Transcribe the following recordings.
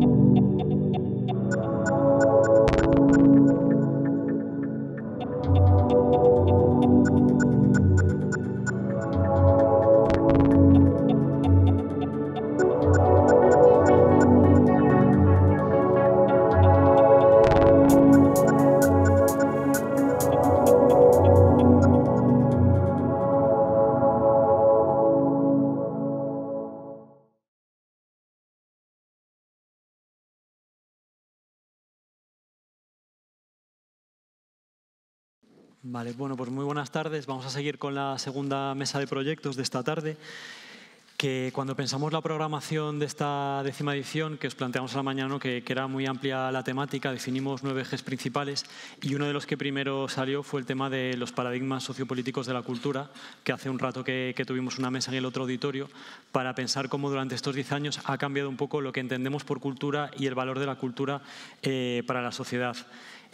thank you bueno, pues muy buenas tardes. Vamos a seguir con la segunda mesa de proyectos de esta tarde, que cuando pensamos la programación de esta décima edición, que os planteamos a la mañana, que, era muy amplia la temática, definimos nueve ejes principales y uno de los que primero salió fue el tema de los paradigmas sociopolíticos de la cultura, que hace un rato que, tuvimos una mesa en el otro auditorio para pensar cómo durante estos diez años ha cambiado un poco lo que entendemos por cultura y el valor de la cultura eh, para la sociedad.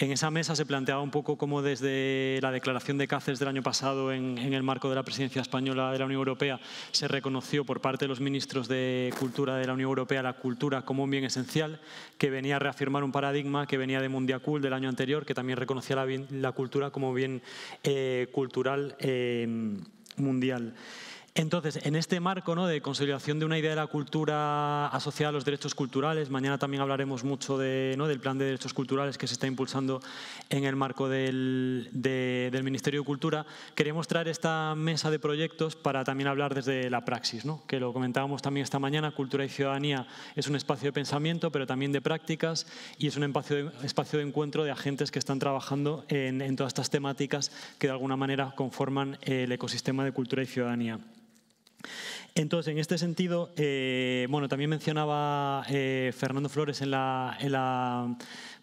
En esa mesa se planteaba un poco cómo desde la declaración de Cáceres del año pasado en, el marco de la presidencia española de la Unión Europea se reconoció por parte de los ministros de Cultura de la Unión Europea la cultura como un bien esencial que venía a reafirmar un paradigma que venía de Mundiacul del año anterior que también reconocía la, cultura como bien eh, cultural eh, mundial. Entonces, en este marco de consolidación de una idea de la cultura asociada a los derechos culturales, mañana también hablaremos mucho del plan de derechos culturales que se está impulsando en el marco del, Ministerio de Cultura, queremos traer esta mesa de proyectos para también hablar desde la praxis, que lo comentábamos también esta mañana, cultura y ciudadanía es un espacio de pensamiento, pero también de prácticas y es un espacio de, encuentro de agentes que están trabajando en todas estas temáticas que de alguna manera conforman el ecosistema de cultura y ciudadanía. Entonces, en este sentido, eh, bueno, también mencionaba eh, Fernando Flores en la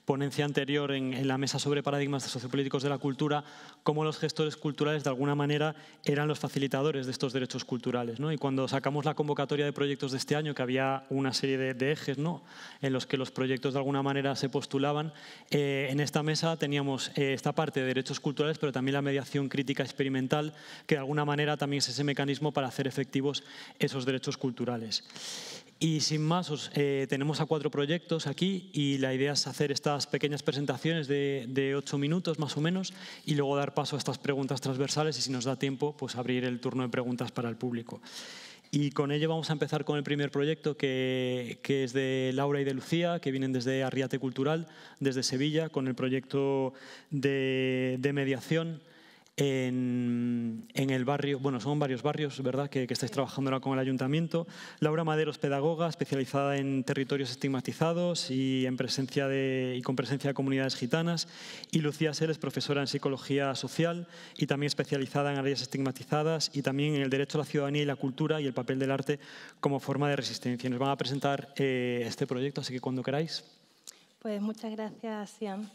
ponencia anterior en, la mesa sobre paradigmas sociopolíticos de la cultura, cómo los gestores culturales de alguna manera eran los facilitadores de estos derechos culturales. ¿no? Y cuando sacamos la convocatoria de proyectos de este año, que había una serie de, ejes ¿no? en los que los proyectos de alguna manera se postulaban, eh, en esta mesa teníamos eh, esta parte de derechos culturales, pero también la mediación crítica experimental, que de alguna manera también es ese mecanismo para hacer efectivos esos derechos culturales. Y sin más, eh, tenemos a cuatro proyectos aquí y la idea es hacer estas pequeñas presentaciones de, ocho minutos más o menos y luego dar paso a estas preguntas transversales y si nos da tiempo, pues abrir el turno de preguntas para el público. Y con ello vamos a empezar con el primer proyecto que, es de Laura y de Lucía, que vienen desde Arriate Cultural, desde Sevilla, con el proyecto de mediación en, el barrio, bueno, son varios barrios, ¿verdad?, que, estáis trabajando ahora con el ayuntamiento. Laura Maderos, pedagoga, especializada en territorios estigmatizados y, en presencia de, y con presencia de comunidades gitanas. Y Lucía Seles, profesora en psicología social y también especializada en áreas estigmatizadas y también en el derecho a la ciudadanía y la cultura y el papel del arte como forma de resistencia. Nos van a presentar eh, este proyecto, así que cuando queráis. Pues muchas gracias, Siam.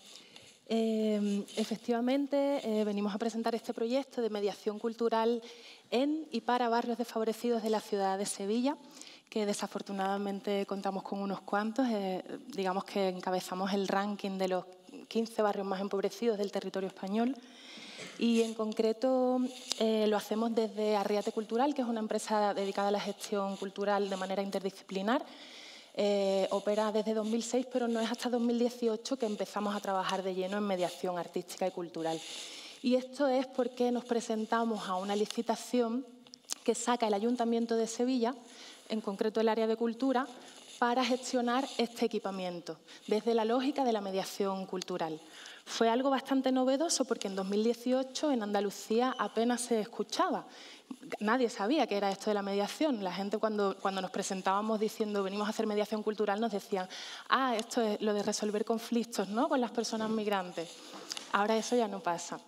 Em, efectivamente, eh, venimos a presentar este proyecto de mediación cultural en y para barrios desfavorecidos de la ciudad de Sevilla, que desafortunadamente contamos con unos cuantos. Eh, digamos que encabezamos el ranking de los 15 barrios más empobrecidos del territorio español. Y en concreto eh, lo hacemos desde Arriate Cultural, que es una empresa dedicada a la gestión cultural de manera interdisciplinar eh, opera desde 2006, pero no es hasta 2018 que empezamos a trabajar de lleno en mediación artística y cultural. Y esto es porque nos presentamos a una licitación que saca el Ayuntamiento de Sevilla, en concreto el área de cultura, para gestionar este equipamiento, desde la lógica de la mediación cultural. Fue algo bastante novedoso porque en 2018 en Andalucía apenas se escuchaba. Nadie sabía que era esto de la mediación. La gente cuando, cuando nos presentábamos diciendo venimos a hacer mediación cultural nos decían, ah, esto es lo de resolver conflictos ¿no? con las personas migrantes. Ahora eso ya no pasa.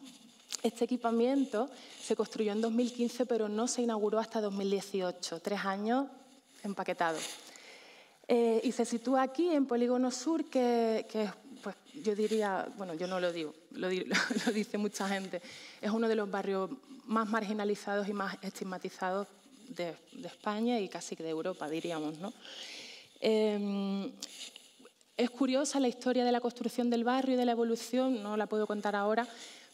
Este equipamiento se construyó en 2015, pero no se inauguró hasta 2018, tres años empaquetado eh, y se sitúa aquí en Polígono Sur, que, que, es yo diría, bueno, yo no lo digo, lo, dice mucha gente, es uno de los barrios más marginalizados y más estigmatizados de, España y casi que de Europa, diríamos. ¿no? Em, es curiosa la historia de la construcción del barrio y de la evolución, no la puedo contar ahora,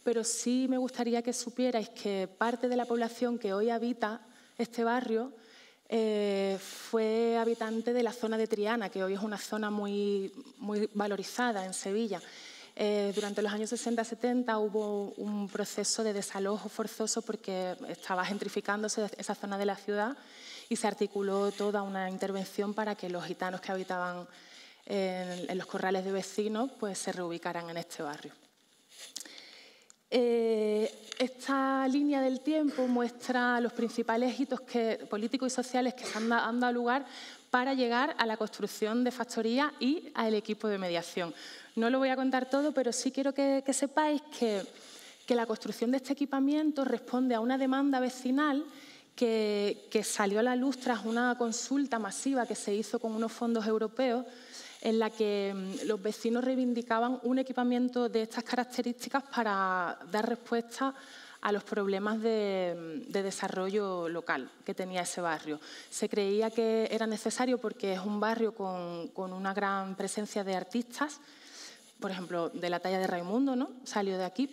pero sí me gustaría que supierais que parte de la población que hoy habita este barrio eh, fue habitante de la zona de Triana, que hoy es una zona muy, valorizada en Sevilla. Eh, durante los años 60-70 hubo un proceso de desalojo forzoso porque estaba gentrificándose esa zona de la ciudad y se articuló toda una intervención para que los gitanos que habitaban en, los corrales de vecinos pues, se reubicaran en este barrio. Eh, esta línea del tiempo muestra los principales hitos políticos y sociales que han, dado lugar para llegar a la construcción de factoría y al equipo de mediación. No lo voy a contar todo, pero sí quiero que, sepáis que, la construcción de este equipamiento responde a una demanda vecinal que salió a la luz tras una consulta masiva que se hizo con unos fondos europeos en la que mm, los vecinos reivindicaban un equipamiento de estas características para dar respuesta a los problemas mm, de, desarrollo local que tenía ese barrio. Se creía que era necesario porque es un barrio con, una gran presencia de artistas, por ejemplo, de la talla de Raimundo, ¿no? salió de aquí,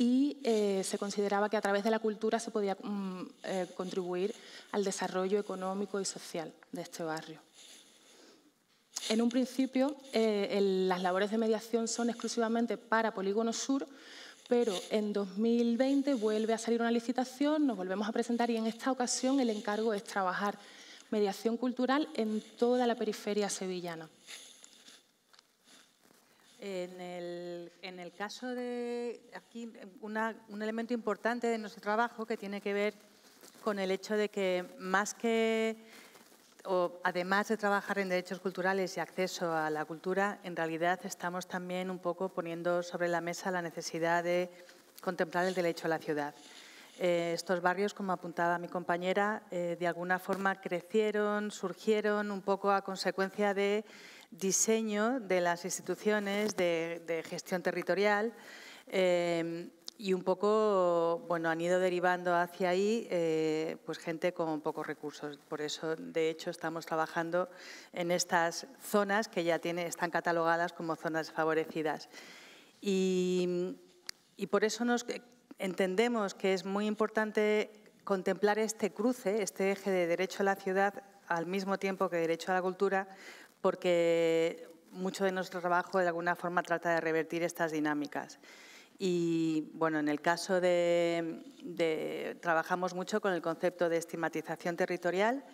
y eh, se consideraba que a través de la cultura se podía mm, eh, contribuir al desarrollo económico y social de este barrio. En un principio, eh, las labores de mediación son exclusivamente para Polígono Sur, pero en 2020 vuelve a salir una licitación, nos volvemos a presentar y en esta ocasión el encargo es trabajar mediación cultural en toda la periferia sevillana. En el, caso de aquí, un elemento importante de nuestro trabajo que tiene que ver con el hecho de que más que además de trabajar en derechos culturales y acceso a la cultura, en realidad estamos también un poco poniendo sobre la mesa la necesidad de contemplar el derecho a la ciudad. Eh, estos barrios, como apuntaba mi compañera, eh, de alguna forma crecieron, surgieron un poco a consecuencia de diseño de las instituciones, de, gestión territorial. Eh, y un poco, bueno, han ido derivando hacia ahí eh, pues gente con pocos recursos. Por eso, de hecho, estamos trabajando en estas zonas que ya tiene, están catalogadas como zonas favorecidas. Y, y por eso nos eh, entendemos que es muy importante contemplar este cruce, este eje de derecho a la ciudad al mismo tiempo que derecho a la cultura, porque mucho de nuestro trabajo de alguna forma trata de revertir estas dinámicas. Y bueno, en el caso de, trabajamos mucho con el concepto de estigmatización territorial,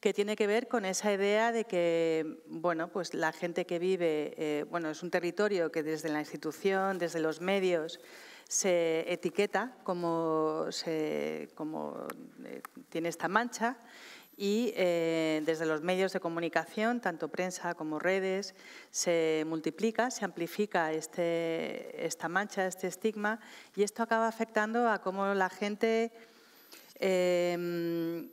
que tiene que ver con esa idea de que, bueno, pues la gente que vive, eh, bueno, es un territorio que desde la institución, desde los medios, se etiqueta como, se, como eh, tiene esta mancha y eh, desde los medios de comunicación, tanto prensa como redes, se multiplica, se amplifica este, esta mancha, este estigma y esto acaba afectando a cómo la gente, em,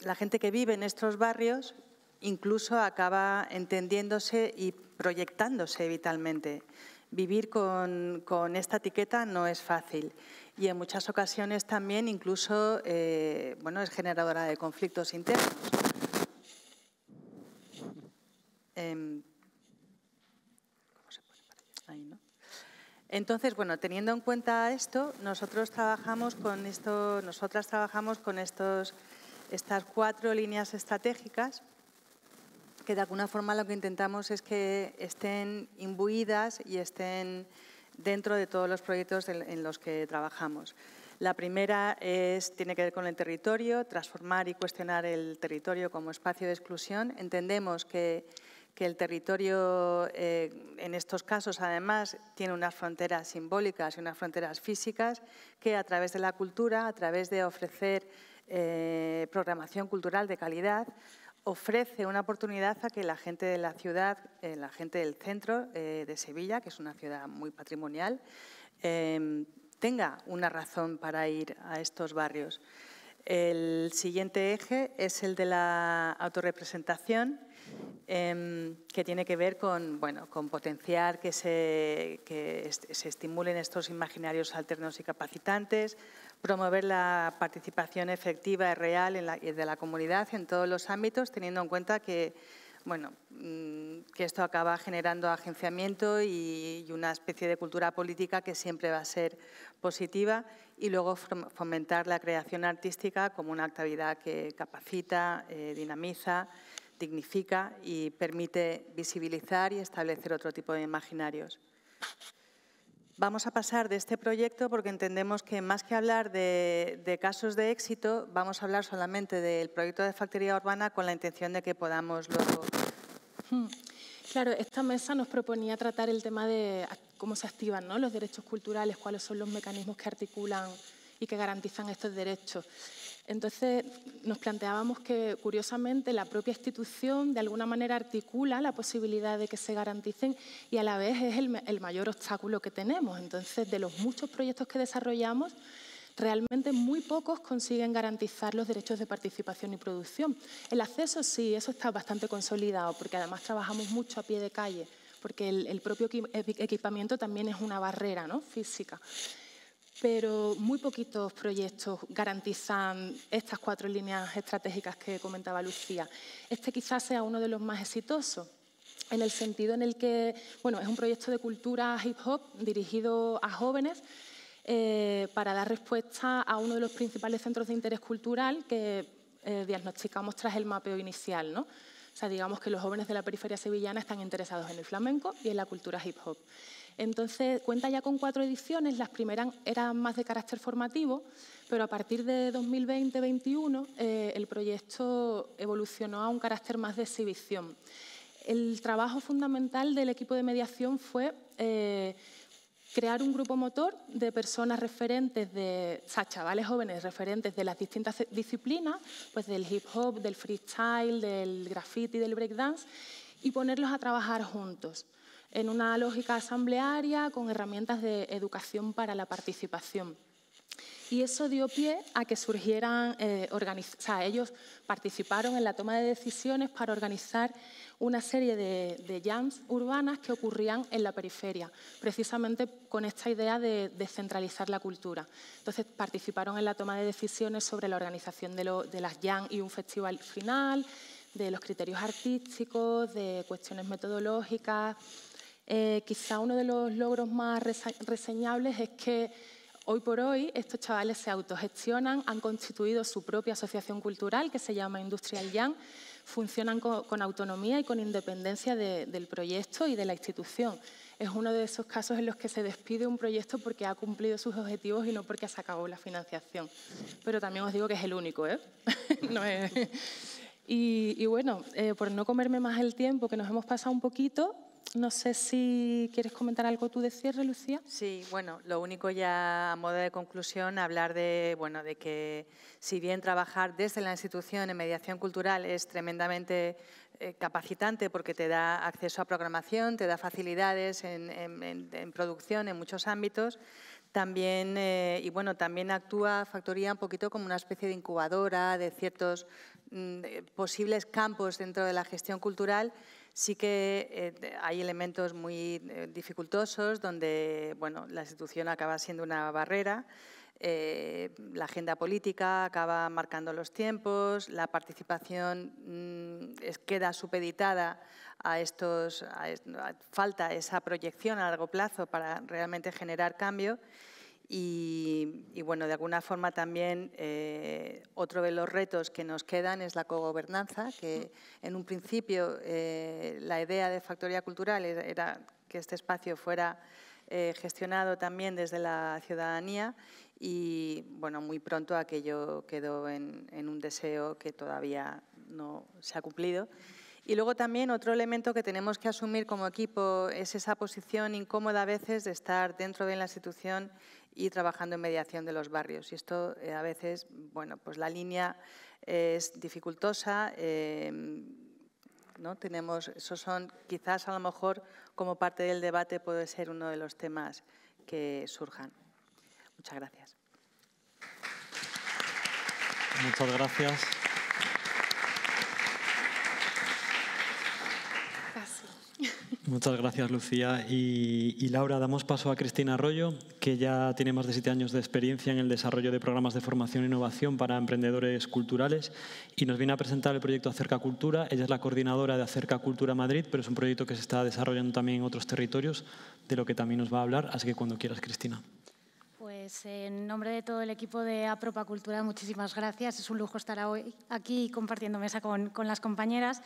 la gente que vive en estos barrios incluso acaba entendiéndose y proyectándose vitalmente. Vivir con esta etiqueta no es fácil y en muchas ocasiones también incluso eh, bueno, es generadora de conflictos internos. Em, Entonces, bueno, teniendo en cuenta esto, nosotros trabajamos con esto, nosotras trabajamos con estos, estas cuatro líneas estratégicas que de alguna forma lo que intentamos es que estén imbuidas y estén dentro de todos los proyectos en, los que trabajamos. La primera tiene que ver con el territorio, transformar y cuestionar el territorio como espacio de exclusión. Entendemos que, el territorio, eh, en estos casos, además, tiene unas fronteras simbólicas y unas fronteras físicas que a través de la cultura, a través de ofrecer eh, programación cultural de calidad, ofrece una oportunidad a que la gente de la ciudad, eh, la gente del centro eh, de Sevilla, que es una ciudad muy patrimonial, em, tenga una razón para ir a estos barrios. El siguiente eje es el de la autorrepresentación, em, que tiene que ver con, con potenciar que se estimulen estos imaginarios alternos y capacitantes, promover la participación efectiva y real en la, de la comunidad en todos los ámbitos, teniendo en cuenta que, bueno, mm, que esto acaba generando agenciamiento y, una especie de cultura política que siempre va a ser positiva y luego fomentar la creación artística como una actividad que capacita, eh, dinamiza, dignifica y permite visibilizar y establecer otro tipo de imaginarios. Vamos a pasar de este proyecto porque entendemos que más que hablar de, casos de éxito, vamos a hablar solamente del proyecto de factoría urbana con la intención de que podamos luego... Hmm. Claro, esta mesa nos proponía tratar el tema de cómo se activan ¿no? los derechos culturales, cuáles son los mecanismos que articulan y que garantizan estos derechos. Entonces, nos planteábamos que, curiosamente, la propia institución de alguna manera articula la posibilidad de que se garanticen y a la vez es el, mayor obstáculo que tenemos. Entonces, de los muchos proyectos que desarrollamos, realmente muy pocos consiguen garantizar los derechos de participación y producción. El acceso sí, eso está bastante consolidado, porque además trabajamos mucho a pie de calle, porque el, el propio equipamiento también es una barrera ¿no? física pero muy poquitos proyectos garantizan estas cuatro líneas estratégicas que comentaba Lucía. Este quizás sea uno de los más exitosos en el sentido en el que, es un proyecto de cultura hip hop dirigido a jóvenes eh, para dar respuesta a uno de los principales centros de interés cultural que eh, diagnosticamos tras el mapeo inicial, ¿no? O sea, digamos que los jóvenes de la periferia sevillana están interesados en el flamenco y en la cultura hip hop. Entonces, cuenta ya con cuatro ediciones, las primeras eran más de carácter formativo, pero a partir de 2020-2021 eh, el proyecto evolucionó a un carácter más de exhibición. El trabajo fundamental del equipo de mediación fue... Eh, crear un grupo motor de personas referentes, de, o sea, chavales jóvenes referentes de las distintas disciplinas, pues del hip hop, del freestyle, del graffiti, del breakdance, y ponerlos a trabajar juntos en una lógica asamblearia con herramientas de educación para la participación. Y eso dio pie a que surgieran, eh, o sea, ellos participaron en la toma de decisiones para organizar una serie de, jams urbanas que ocurrían en la periferia, precisamente con esta idea de descentralizar la cultura. Entonces participaron en la toma de decisiones sobre la organización de, de las jams y un festival final, de los criterios artísticos, de cuestiones metodológicas, eh, quizá uno de los logros más reseñables es que hoy por hoy estos chavales se autogestionan, han constituido su propia asociación cultural que se llama Industrial Young, funcionan con, autonomía y con independencia del proyecto y de la institución. Es uno de esos casos en los que se despide un proyecto porque ha cumplido sus objetivos y no porque se acabó la financiación. Pero también os digo que es el único, ¿eh? Y, bueno, eh, por no comerme más el tiempo, que nos hemos pasado un poquito, no sé si quieres comentar algo tú de cierre, Lucía. Sí, bueno, lo único ya a modo de conclusión, hablar de, que si bien trabajar desde la institución en mediación cultural es tremendamente eh, capacitante porque te da acceso a programación, te da facilidades en, producción en muchos ámbitos, también, eh, y bueno, también actúa Factoría un poquito como una especie de incubadora de ciertos mm, posibles campos dentro de la gestión cultural Sí que eh, hay elementos muy eh, dificultosos donde bueno, la institución acaba siendo una barrera. Eh, la agenda política acaba marcando los tiempos, la participación mm, queda supeditada a estos, falta esa proyección a largo plazo para realmente generar cambio y, bueno, de alguna forma también eh, otro de los retos que nos quedan es la cogobernanza, pues que en un principio eh, la idea de Factoría Cultural era que este espacio fuera eh, gestionado también desde la ciudadanía y bueno, muy pronto aquello quedó en un deseo que todavía no se ha cumplido. Y luego también otro elemento que tenemos que asumir como equipo es esa posición incómoda a veces de estar dentro de la institución y trabajando en mediación de los barrios. Y esto eh, a veces, bueno, pues la línea es dificultosa. Em, ¿no? Tenemos, esos son quizás a lo mejor como parte del debate puede ser uno de los temas que surjan. Muchas gracias. Muchas gracias. Muchas gracias, Lucía. Y, Laura, damos paso a Cristina Arroyo, que ya tiene más de siete años de experiencia en el desarrollo de programas de formación e innovación para emprendedores culturales y nos viene a presentar el proyecto Acerca Cultura. Ella es la coordinadora de Acerca Cultura Madrid, pero es un proyecto que se está desarrollando también en otros territorios, de lo que también nos va a hablar. Así que cuando quieras, Cristina. Pues, en nombre de todo el equipo de Apropa Cultura, muchísimas gracias. Es un lujo estar hoy aquí compartiendo mesa con, con las compañeras.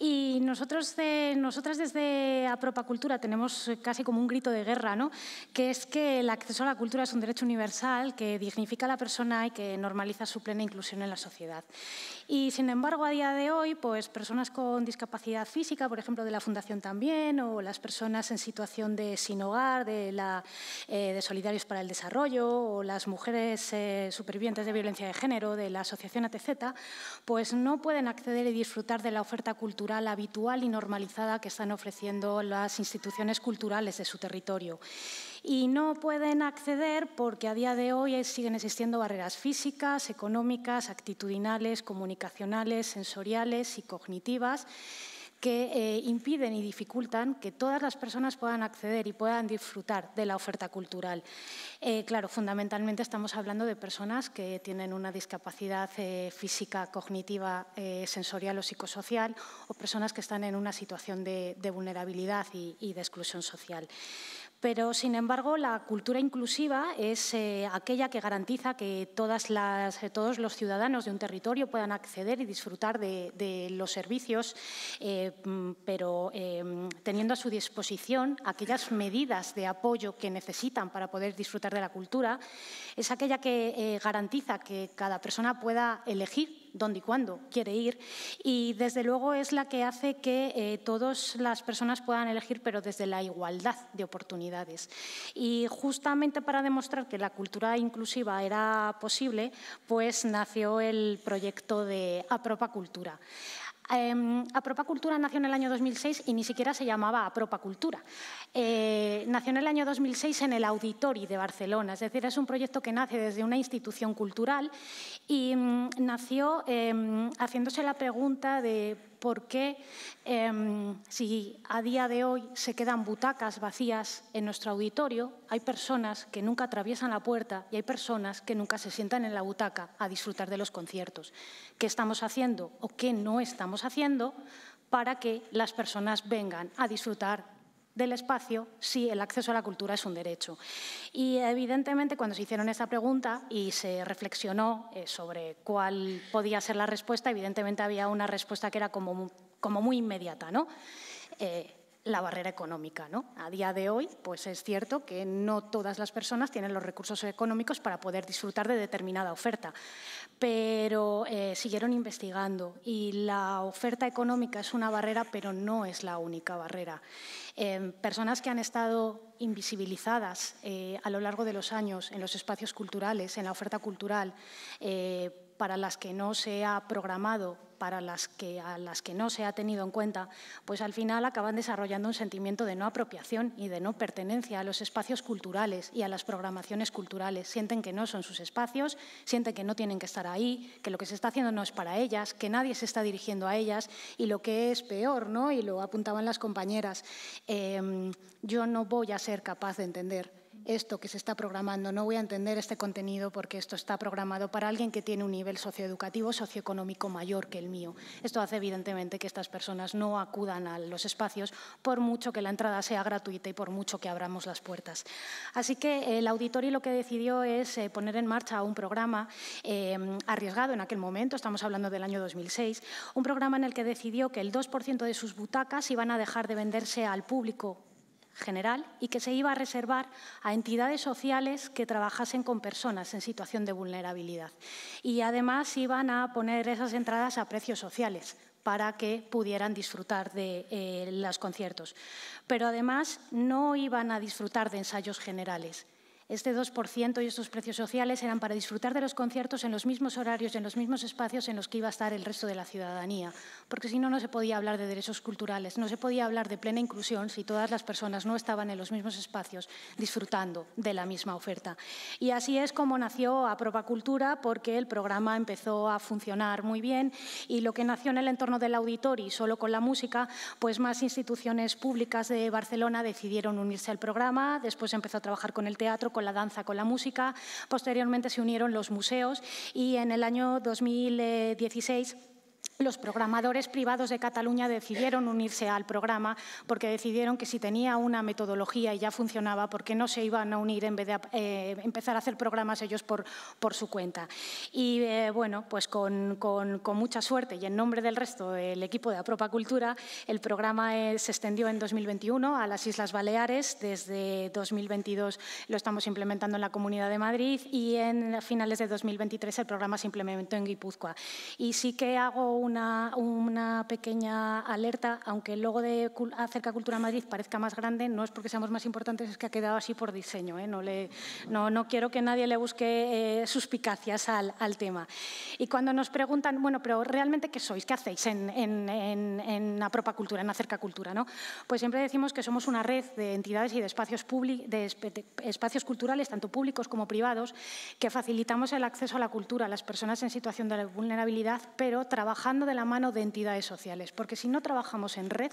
Y nosotros, nosotras desde Apropa Cultura tenemos casi como un grito de guerra, ¿no? que es que el acceso a la cultura es un derecho universal que dignifica a la persona y que normaliza su plena inclusión en la sociedad. Y sin embargo, a día de hoy, pues personas con discapacidad física, por ejemplo, de la Fundación también, o las personas en situación de sin hogar, de, la, eh, de Solidarios para el Desarrollo, o las mujeres eh, supervivientes de violencia de género de la Asociación ATZ, pues no pueden acceder y disfrutar de la oferta cultural habitual y normalizada que están ofreciendo las instituciones culturales de su territorio. Y no pueden acceder porque a día de hoy siguen existiendo barreras físicas, económicas, actitudinales, comunicacionales, sensoriales y cognitivas que eh, impiden y dificultan que todas las personas puedan acceder y puedan disfrutar de la oferta cultural. Eh, claro, fundamentalmente estamos hablando de personas que tienen una discapacidad eh, física, cognitiva, sensorial o psicosocial o personas que están en una situación de, vulnerabilidad y de exclusión social. Pero, sin embargo, la cultura inclusiva es eh, aquella que garantiza que todas las, eh, todos los ciudadanos de un territorio puedan acceder y disfrutar de, los servicios, eh, pero teniendo a su disposición aquellas medidas de apoyo que necesitan para poder disfrutar de la cultura. Es aquella que garantiza que cada persona pueda elegir dónde y cuándo quiere ir. Y desde luego es la que hace que eh, todas las personas puedan elegir, pero desde la igualdad de oportunidades. Y justamente para demostrar que la cultura inclusiva era posible, pues nació el proyecto de Apropa Cultura. Eh, Apropa Cultura nació en el año 2006 y ni siquiera se llamaba Apropa Cultura. Eh, nació en el año 2006 en el Auditori de Barcelona, es decir, es un proyecto que nace desde una institución cultural y mm, nació em, haciéndose la pregunta de porque em, si a día de hoy se quedan butacas vacías en nuestro auditorio, hay personas que nunca atraviesan la puerta y hay personas que nunca se sientan en la butaca a disfrutar de los conciertos? ¿Qué estamos haciendo o qué no estamos haciendo para que las personas vengan a disfrutar del espacio si el acceso a la cultura es un derecho. Y evidentemente cuando se hicieron esta pregunta y se reflexionó eh, sobre cuál podía ser la respuesta, evidentemente había una respuesta que era como, como muy inmediata, ¿no? Eh, la barrera económica. ¿no? A día de hoy, pues es cierto que no todas las personas tienen los recursos económicos para poder disfrutar de determinada oferta, pero eh, siguieron investigando y la oferta económica es una barrera, pero no es la única barrera. Eh, personas que han estado invisibilizadas eh, a lo largo de los años en los espacios culturales, en la oferta cultural, para las que no se ha programado, para las que, a las que no se ha tenido en cuenta, pues al final acaban desarrollando un sentimiento de no apropiación y de no pertenencia a los espacios culturales y a las programaciones culturales. Sienten que no son sus espacios, sienten que no tienen que estar ahí, que lo que se está haciendo no es para ellas, que nadie se está dirigiendo a ellas y lo que es peor, ¿no? y lo apuntaban las compañeras, em, yo no voy a ser capaz de entender esto que se está programando, no voy a entender este contenido porque esto está programado para alguien que tiene un nivel socioeducativo, socioeconómico mayor que el mío. Esto hace evidentemente que estas personas no acudan a los espacios por mucho que la entrada sea gratuita y por mucho que abramos las puertas. Así que eh, el auditorio lo que decidió es eh, poner en marcha un programa eh, arriesgado en aquel momento, estamos hablando del año 2006, un programa en el que decidió que el 2% de sus butacas iban a dejar de venderse al público general y que se iba a reservar a entidades sociales que trabajasen con personas en situación de vulnerabilidad. Y además iban a poner esas entradas a precios sociales para que pudieran disfrutar de eh, los conciertos. Pero además no iban a disfrutar de ensayos generales, este 2% y estos precios sociales eran para disfrutar de los conciertos en los mismos horarios y en los mismos espacios en los que iba a estar el resto de la ciudadanía, porque si no, no se podía hablar de derechos culturales, no se podía hablar de plena inclusión si todas las personas no estaban en los mismos espacios disfrutando de la misma oferta. Y así es como nació Apropa Cultura, porque el programa empezó a funcionar muy bien y lo que nació en el entorno del auditorio y solo con la música, pues más instituciones públicas de Barcelona decidieron unirse al programa, después empezó a trabajar con el teatro, la danza, con la música. Posteriormente se unieron los museos y en el año 2016 los programadores privados de Cataluña decidieron unirse al programa porque decidieron que si tenía una metodología y ya funcionaba, ¿por qué no se iban a unir en vez de eh, empezar a hacer programas ellos por, por su cuenta? Y eh, bueno, pues con, mucha suerte y en nombre del resto del equipo de Apropa Cultura, el programa eh, se extendió en 2021 a las Islas Baleares. Desde 2022 lo estamos implementando en la Comunidad de Madrid y en finales de 2023 el programa se implementó en Guipúzcoa. Y sí que hago una, pequeña alerta, aunque el logo de Acerca Cultura Madrid parezca más grande, no es porque seamos más importantes, es que ha quedado así por diseño. ¿eh? No, le, no, quiero que nadie le busque eh, suspicacias al, tema. Y cuando nos preguntan, bueno, pero realmente qué sois, qué hacéis en, en, en, Cultura, en Acerca Cultura, ¿no? Pues siempre decimos que somos una red de entidades y de espacios, de espacios culturales, tanto públicos como privados, que facilitamos el acceso a la cultura a las personas en situación de vulnerabilidad, pero trabajamos de la mano de entidades sociales, porque si no trabajamos en red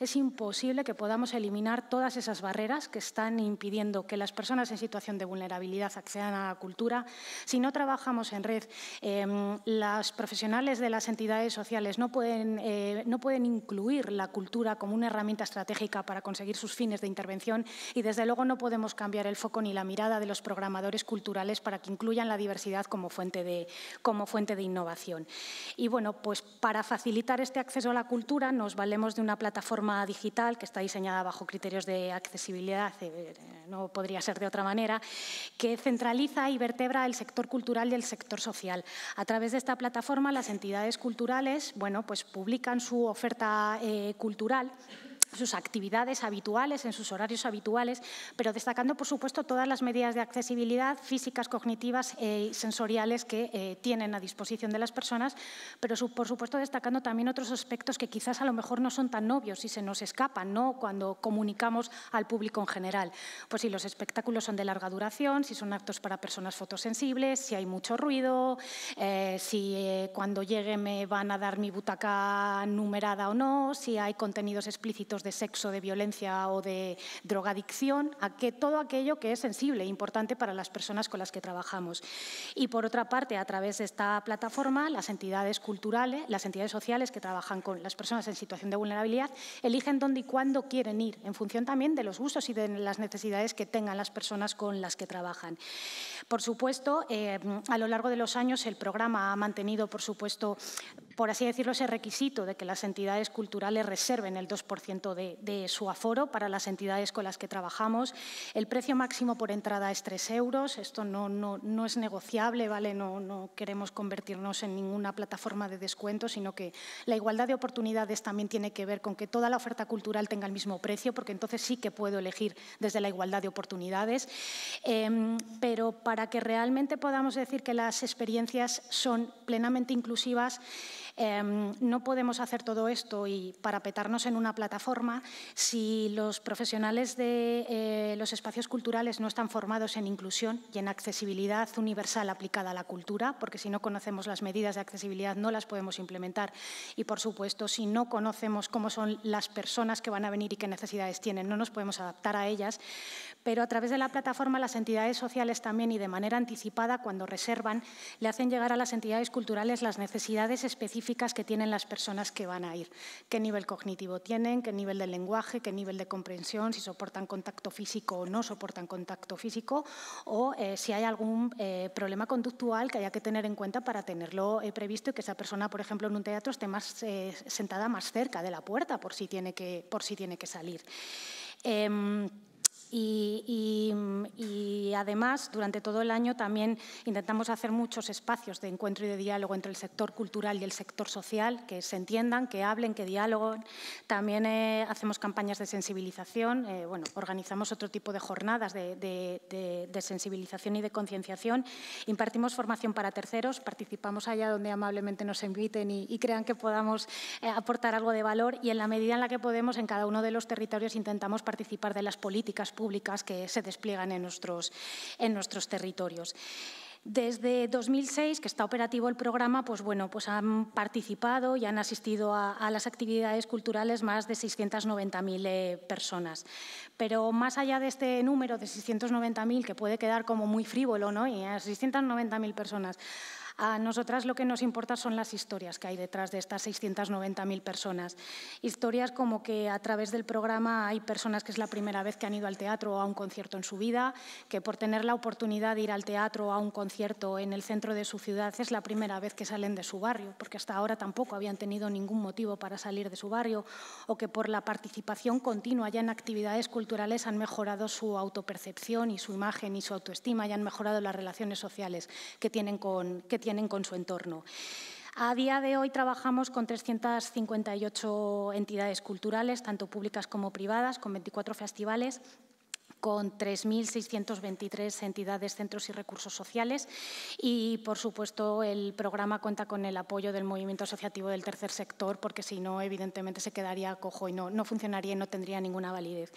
es imposible que podamos eliminar todas esas barreras que están impidiendo que las personas en situación de vulnerabilidad accedan a la cultura. Si no trabajamos en red, eh, las profesionales de las entidades sociales no pueden, eh, no pueden incluir la cultura como una herramienta estratégica para conseguir sus fines de intervención y desde luego no podemos cambiar el foco ni la mirada de los programadores culturales para que incluyan la diversidad como fuente de, como fuente de innovación. Y bueno, pues pues para facilitar este acceso a la cultura nos valemos de una plataforma digital que está diseñada bajo criterios de accesibilidad, eh, no podría ser de otra manera, que centraliza y vertebra el sector cultural y el sector social. A través de esta plataforma las entidades culturales bueno, pues publican su oferta eh, cultural sus actividades habituales, en sus horarios habituales, pero destacando, por supuesto, todas las medidas de accesibilidad físicas, cognitivas y eh, sensoriales que eh, tienen a disposición de las personas, pero por supuesto destacando también otros aspectos que quizás a lo mejor no son tan obvios y se nos escapan ¿no? cuando comunicamos al público en general. Pues si los espectáculos son de larga duración, si son actos para personas fotosensibles, si hay mucho ruido, eh, si cuando llegue me van a dar mi butaca numerada o no, si hay contenidos explícitos de sexo, de violencia o de drogadicción, a que todo aquello que es sensible e importante para las personas con las que trabajamos. Y por otra parte, a través de esta plataforma, las entidades culturales, las entidades sociales que trabajan con las personas en situación de vulnerabilidad, eligen dónde y cuándo quieren ir, en función también de los gustos y de las necesidades que tengan las personas con las que trabajan. Por supuesto, eh, a lo largo de los años el programa ha mantenido, por supuesto, por así decirlo, ese requisito de que las entidades culturales reserven el 2% de, su aforo para las entidades con las que trabajamos. El precio máximo por entrada es 3 euros. Esto no, no, es negociable, ¿vale? No, no queremos convertirnos en ninguna plataforma de descuento, sino que la igualdad de oportunidades también tiene que ver con que toda la oferta cultural tenga el mismo precio, porque entonces sí que puedo elegir desde la igualdad de oportunidades. Em, pero para que realmente podamos decir que las experiencias son plenamente inclusivas, Em, no podemos hacer todo esto y parapetarnos en una plataforma si los profesionales de eh, los espacios culturales no están formados en inclusión y en accesibilidad universal aplicada a la cultura, porque si no conocemos las medidas de accesibilidad no las podemos implementar y, por supuesto, si no conocemos cómo son las personas que van a venir y qué necesidades tienen, no nos podemos adaptar a ellas, pero a través de la plataforma las entidades sociales también y de manera anticipada, cuando reservan, le hacen llegar a las entidades culturales las necesidades específicas que tienen las personas que van a ir. Qué nivel cognitivo tienen, qué nivel de lenguaje, qué nivel de comprensión, si soportan contacto físico o no soportan contacto físico, o eh, si hay algún eh, problema conductual que haya que tener en cuenta para tenerlo eh, previsto y que esa persona, por ejemplo, en un teatro esté más sentada más cerca de la puerta por si tiene que, por si tiene que salir. Em, y, además, durante todo el año también intentamos hacer muchos espacios de encuentro y de diálogo entre el sector cultural y el sector social, que se entiendan, que hablen, que dialoguen. También eh, hacemos campañas de sensibilización, eh, bueno, organizamos otro tipo de jornadas de, sensibilización y de concienciación. Impartimos formación para terceros, participamos allá donde amablemente nos inviten y, crean que podamos eh, aportar algo de valor y en la medida en la que podemos en cada uno de los territorios intentamos participar de las políticas públicas que se despliegan en nuestros, en nuestros territorios. Desde 2006, que está operativo el programa, pues bueno, pues han participado y han asistido a, las actividades culturales más de 690.000 eh, personas. Pero más allá de este número de 690.000, que puede quedar como muy frívolo, ¿no? Y a 690.000 personas, a nosotras lo que nos importa son las historias que hay detrás de estas 690.000 personas. Historias como que a través del programa hay personas que es la primera vez que han ido al teatro o a un concierto en su vida, que por tener la oportunidad de ir al teatro o a un concierto en el centro de su ciudad es la primera vez que salen de su barrio, porque hasta ahora tampoco habían tenido ningún motivo para salir de su barrio, o que por la participación continua ya en actividades culturales han mejorado su autopercepción y su imagen y su autoestima y han mejorado las relaciones sociales que tienen con, que con su entorno. A día de hoy trabajamos con 358 entidades culturales, tanto públicas como privadas, con 24 festivales con 3.623 entidades, centros y recursos sociales. Y, por supuesto, el programa cuenta con el apoyo del movimiento asociativo del tercer sector, porque si no, evidentemente se quedaría cojo y no, no funcionaría y no tendría ninguna validez.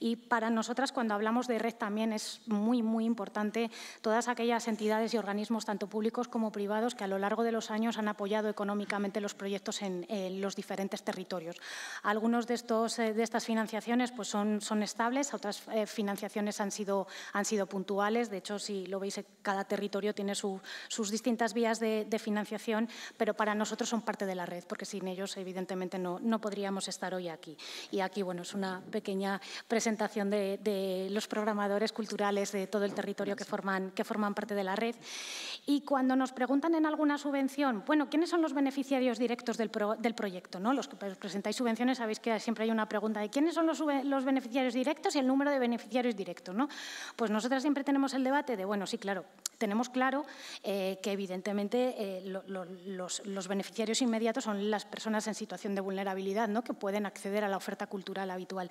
Y para nosotras, cuando hablamos de red, también es muy, muy importante todas aquellas entidades y organismos, tanto públicos como privados, que a lo largo de los años han apoyado económicamente los proyectos en, los diferentes territorios. Algunos de, estos, eh, de estas financiaciones pues son, son estables, otras eh, han sido, han sido puntuales. De hecho, si lo veis, cada territorio tiene sus distintas vías de, financiación, pero para nosotros son parte de la red, porque sin ellos, evidentemente, no, no podríamos estar hoy aquí. Y aquí, bueno, es una pequeña presentación de, los programadores culturales de todo el territorio que forman, que forman parte de la red. Y cuando nos preguntan en alguna subvención, bueno, ¿quiénes son los beneficiarios directos del, proyecto? ¿no? Los que presentáis subvenciones sabéis que siempre hay una pregunta de quiénes son los, los beneficiarios directos y el número de beneficiarios beneficiarios directos. ¿no? Pues nosotras siempre tenemos el debate de, bueno, sí, claro, tenemos claro eh, que evidentemente eh, los, beneficiarios inmediatos son las personas en situación de vulnerabilidad, ¿no? que pueden acceder a la oferta cultural habitual.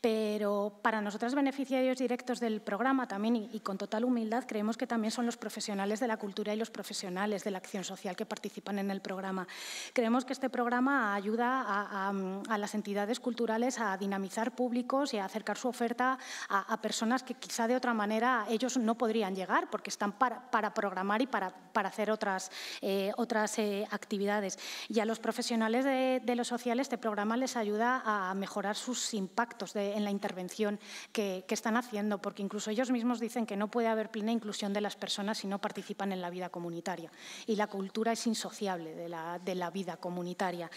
Pero para nosotros beneficiarios directos del programa también y, con total humildad creemos que también son los profesionales de la cultura y los profesionales de la acción social que participan en el programa. Creemos que este programa ayuda a, las entidades culturales a dinamizar públicos y a acercar su oferta a, a personas que quizá de otra manera ellos no podrían llegar porque están para, programar y para, hacer otras, eh, eh, actividades. Y a los profesionales de, los sociales este programa les ayuda a mejorar sus impactos en la intervención que, están haciendo, porque incluso ellos mismos dicen que no puede haber plena inclusión de las personas si no participan en la vida comunitaria. Y la cultura es insociable de la, vida comunitaria.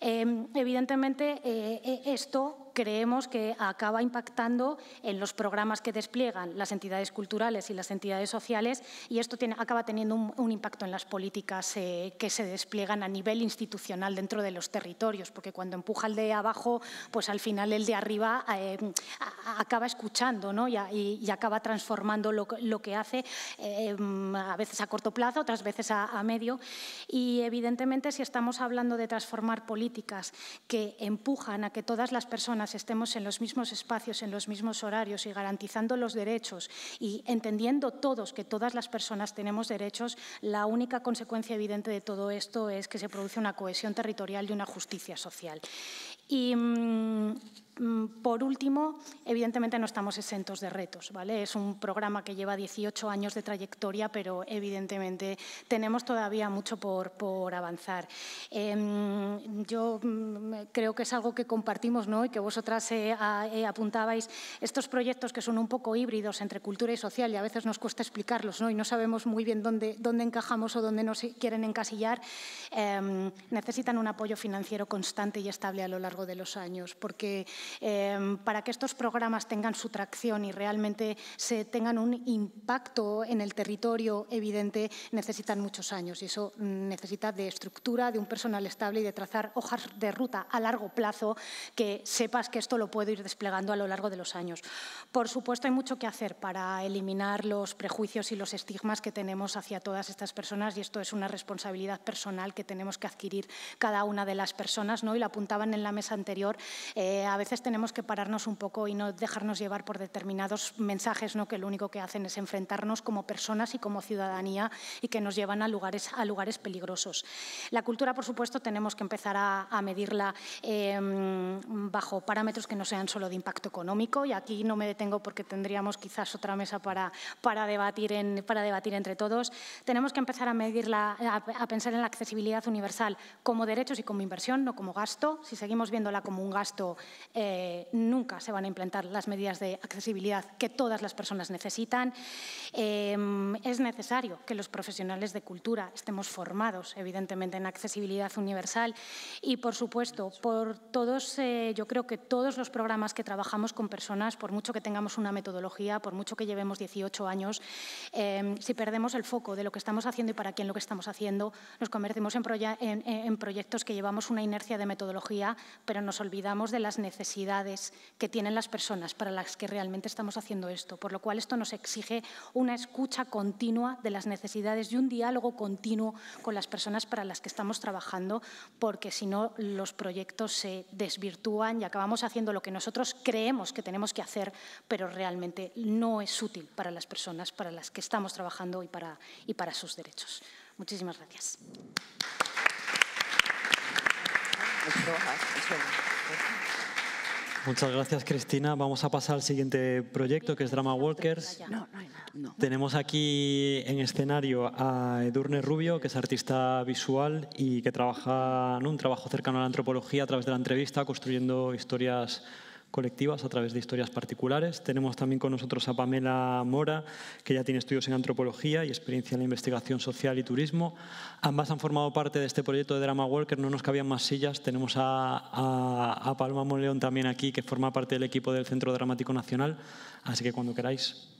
Em, evidentemente, eh, e, esto creemos que acaba impactando en los programas que despliegan las entidades culturales y las entidades sociales y esto acaba teniendo un, impacto en las políticas eh, que se despliegan a nivel institucional dentro de los territorios, porque cuando empuja el de abajo, pues al final el de arriba eh, acaba escuchando ¿no? y, acaba transformando lo, que hace, eh, a veces a corto plazo, otras veces a medio. Y evidentemente si estamos hablando de transformar políticas que empujan a que todas las personas estemos en los mismos espacios, en los mismos horarios y garantizando los derechos y entendiendo todos que todas las personas tenemos derechos, la única consecuencia evidente de todo esto es que se produce una cohesión territorial y una justicia social. Y mm, mm, por último, evidentemente no estamos exentos de retos, ¿vale? Es un programa que lleva 18 años de trayectoria, pero evidentemente tenemos todavía mucho por, por avanzar. Em, yo mm, creo que es algo que compartimos, ¿no? Y que vosotras eh, eh, apuntabais estos proyectos que son un poco híbridos entre cultura y social y a veces nos cuesta explicarlos, ¿no? Y no sabemos muy bien dónde, dónde encajamos o dónde nos quieren encasillar. Em, necesitan un apoyo financiero constante y estable a lo largo de los años, porque em, para que estos programas tengan su tracción y realmente se tengan un impacto en el territorio evidente, necesitan muchos años y eso necesita de estructura, de un personal estable y de trazar hojas de ruta a largo plazo que sepas que esto lo puedo ir desplegando a lo largo de los años. Por supuesto, hay mucho que hacer para eliminar los prejuicios y los estigmas que tenemos hacia todas estas personas y esto es una responsabilidad personal que tenemos que adquirir cada una de las personas. ¿no? Y la apuntaban en la anterior, eh, a veces tenemos que pararnos un poco y no dejarnos llevar por determinados mensajes ¿no? que lo único que hacen es enfrentarnos como personas y como ciudadanía y que nos llevan a lugares, a lugares peligrosos. La cultura, por supuesto, tenemos que empezar a, medirla em, bajo parámetros que no sean solo de impacto económico y aquí no me detengo porque tendríamos quizás otra mesa para, para, debatir, en, para debatir entre todos. Tenemos que empezar a medirla, a, a pensar en la accesibilidad universal como derechos y como inversión, no como gasto. Si seguimos viéndola como un gasto, eh, nunca se van a implantar las medidas de accesibilidad que todas las personas necesitan. Eh, es necesario que los profesionales de cultura estemos formados, evidentemente, en accesibilidad universal y, por supuesto, por todos, eh, yo creo que todos los programas que trabajamos con personas, por mucho que tengamos una metodología, por mucho que llevemos 18 años, si perdemos el foco de lo que estamos haciendo y para quién lo que estamos haciendo, nos convertimos en proyectos que llevamos una inercia de metodología pero nos olvidamos de las necesidades que tienen las personas para las que realmente estamos haciendo esto, por lo cual esto nos exige una escucha continua de las necesidades y un diálogo continuo con las personas para las que estamos trabajando, porque si no los proyectos se desvirtúan y acabamos haciendo lo que nosotros creemos que tenemos que hacer, pero realmente no es útil para las personas para las que estamos trabajando y para, y para sus derechos. Muchísimas gracias. Muchas gracias, Cristina. Vamos a pasar al siguiente proyecto, que es Drama Walkers. Tenemos aquí en escenario a Edurne Rubio, que es artista visual y que trabaja en un trabajo cercano a la antropología a través de la entrevista, construyendo historias colectivas a través de historias particulares. Tenemos también con nosotros a Pamela Mora, que ya tiene estudios en antropología y experiencia en la investigación social y turismo. Ambas han formado parte de este proyecto de Drama Walker, no nos cabían más sillas. Tenemos a, a, a Palma Moleón también aquí, que forma parte del equipo del Centro Dramático Nacional. Así que cuando queráis,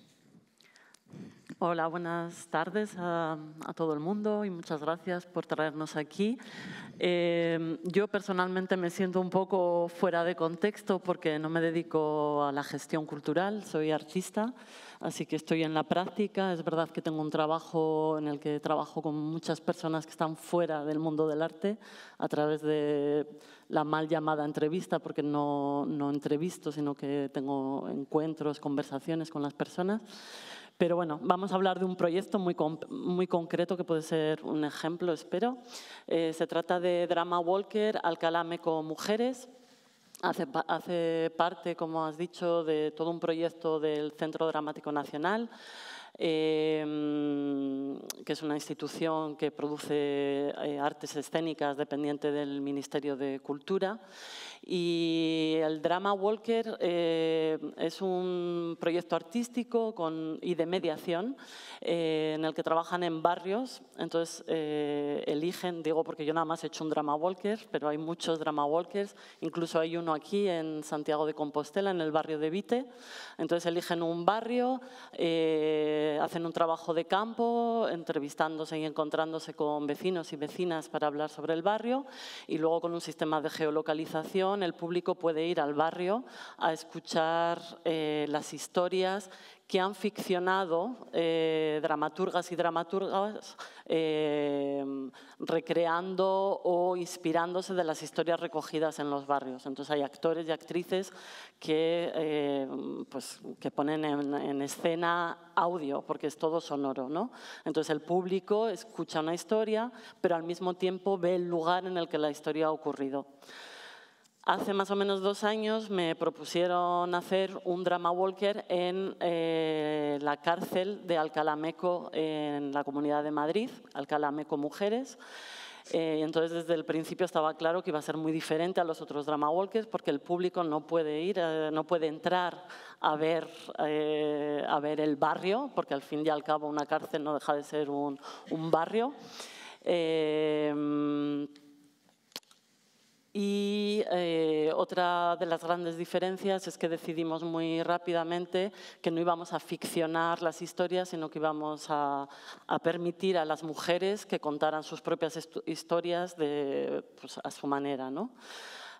Hola, buenas tardes a, todo el mundo y muchas gracias por traernos aquí. Em, yo personalmente me siento un poco fuera de contexto porque no me dedico a la gestión cultural, soy artista, así que estoy en la práctica. Es verdad que tengo un trabajo en el que trabajo con muchas personas que están fuera del mundo del arte a través de la mal llamada entrevista, porque no, no entrevisto, sino que tengo encuentros, conversaciones con las personas. Pero bueno, vamos a hablar de un proyecto muy, concreto que puede ser un ejemplo, espero. Eh, se trata de Drama Walker, Alcalá Meco Mujeres. Hace, parte, como has dicho, de todo un proyecto del Centro Dramático Nacional. Em, que es una institución que produce eh, artes escénicas dependiente del Ministerio de Cultura y el Drama Walker eh, es un proyecto artístico y de mediación eh, en el que trabajan en barrios. Entonces eh, eligen, digo porque yo nada más he hecho un Drama Walker, pero hay muchos Drama Walkers. Incluso hay uno aquí en Santiago de Compostela, en el barrio de Vite. Entonces eligen un barrio, hacen un trabajo de campo, entrevistándose y encontrándose con vecinos y vecinas para hablar sobre el barrio y luego con un sistema de geolocalización el público puede ir al barrio a escuchar eh, las historias que han ficcionado eh, dramaturgas y dramaturgas eh, recreando o inspirándose de las historias recogidas en los barrios. Entonces hay actores y actrices que, pues, que ponen en, en, escena audio, porque es todo sonoro. ¿no? Entonces el público escucha una historia, pero al mismo tiempo ve el lugar en el que la historia ha ocurrido. Hace más o menos dos años me propusieron hacer un drama walker en eh, la cárcel de Alcalameco en la Comunidad de Madrid, Alcalameco Mujeres. Eh, entonces, desde el principio estaba claro que iba a ser muy diferente a los otros drama walkers porque el público no puede ir, eh, no puede entrar a ver, eh, a ver el barrio, porque al fin y al cabo una cárcel no deja de ser un barrio. Y eh, otra de las grandes diferencias es que decidimos muy rápidamente que no íbamos a ficcionar las historias, sino que íbamos a, permitir a las mujeres que contaran sus propias historias pues, a su manera. ¿no?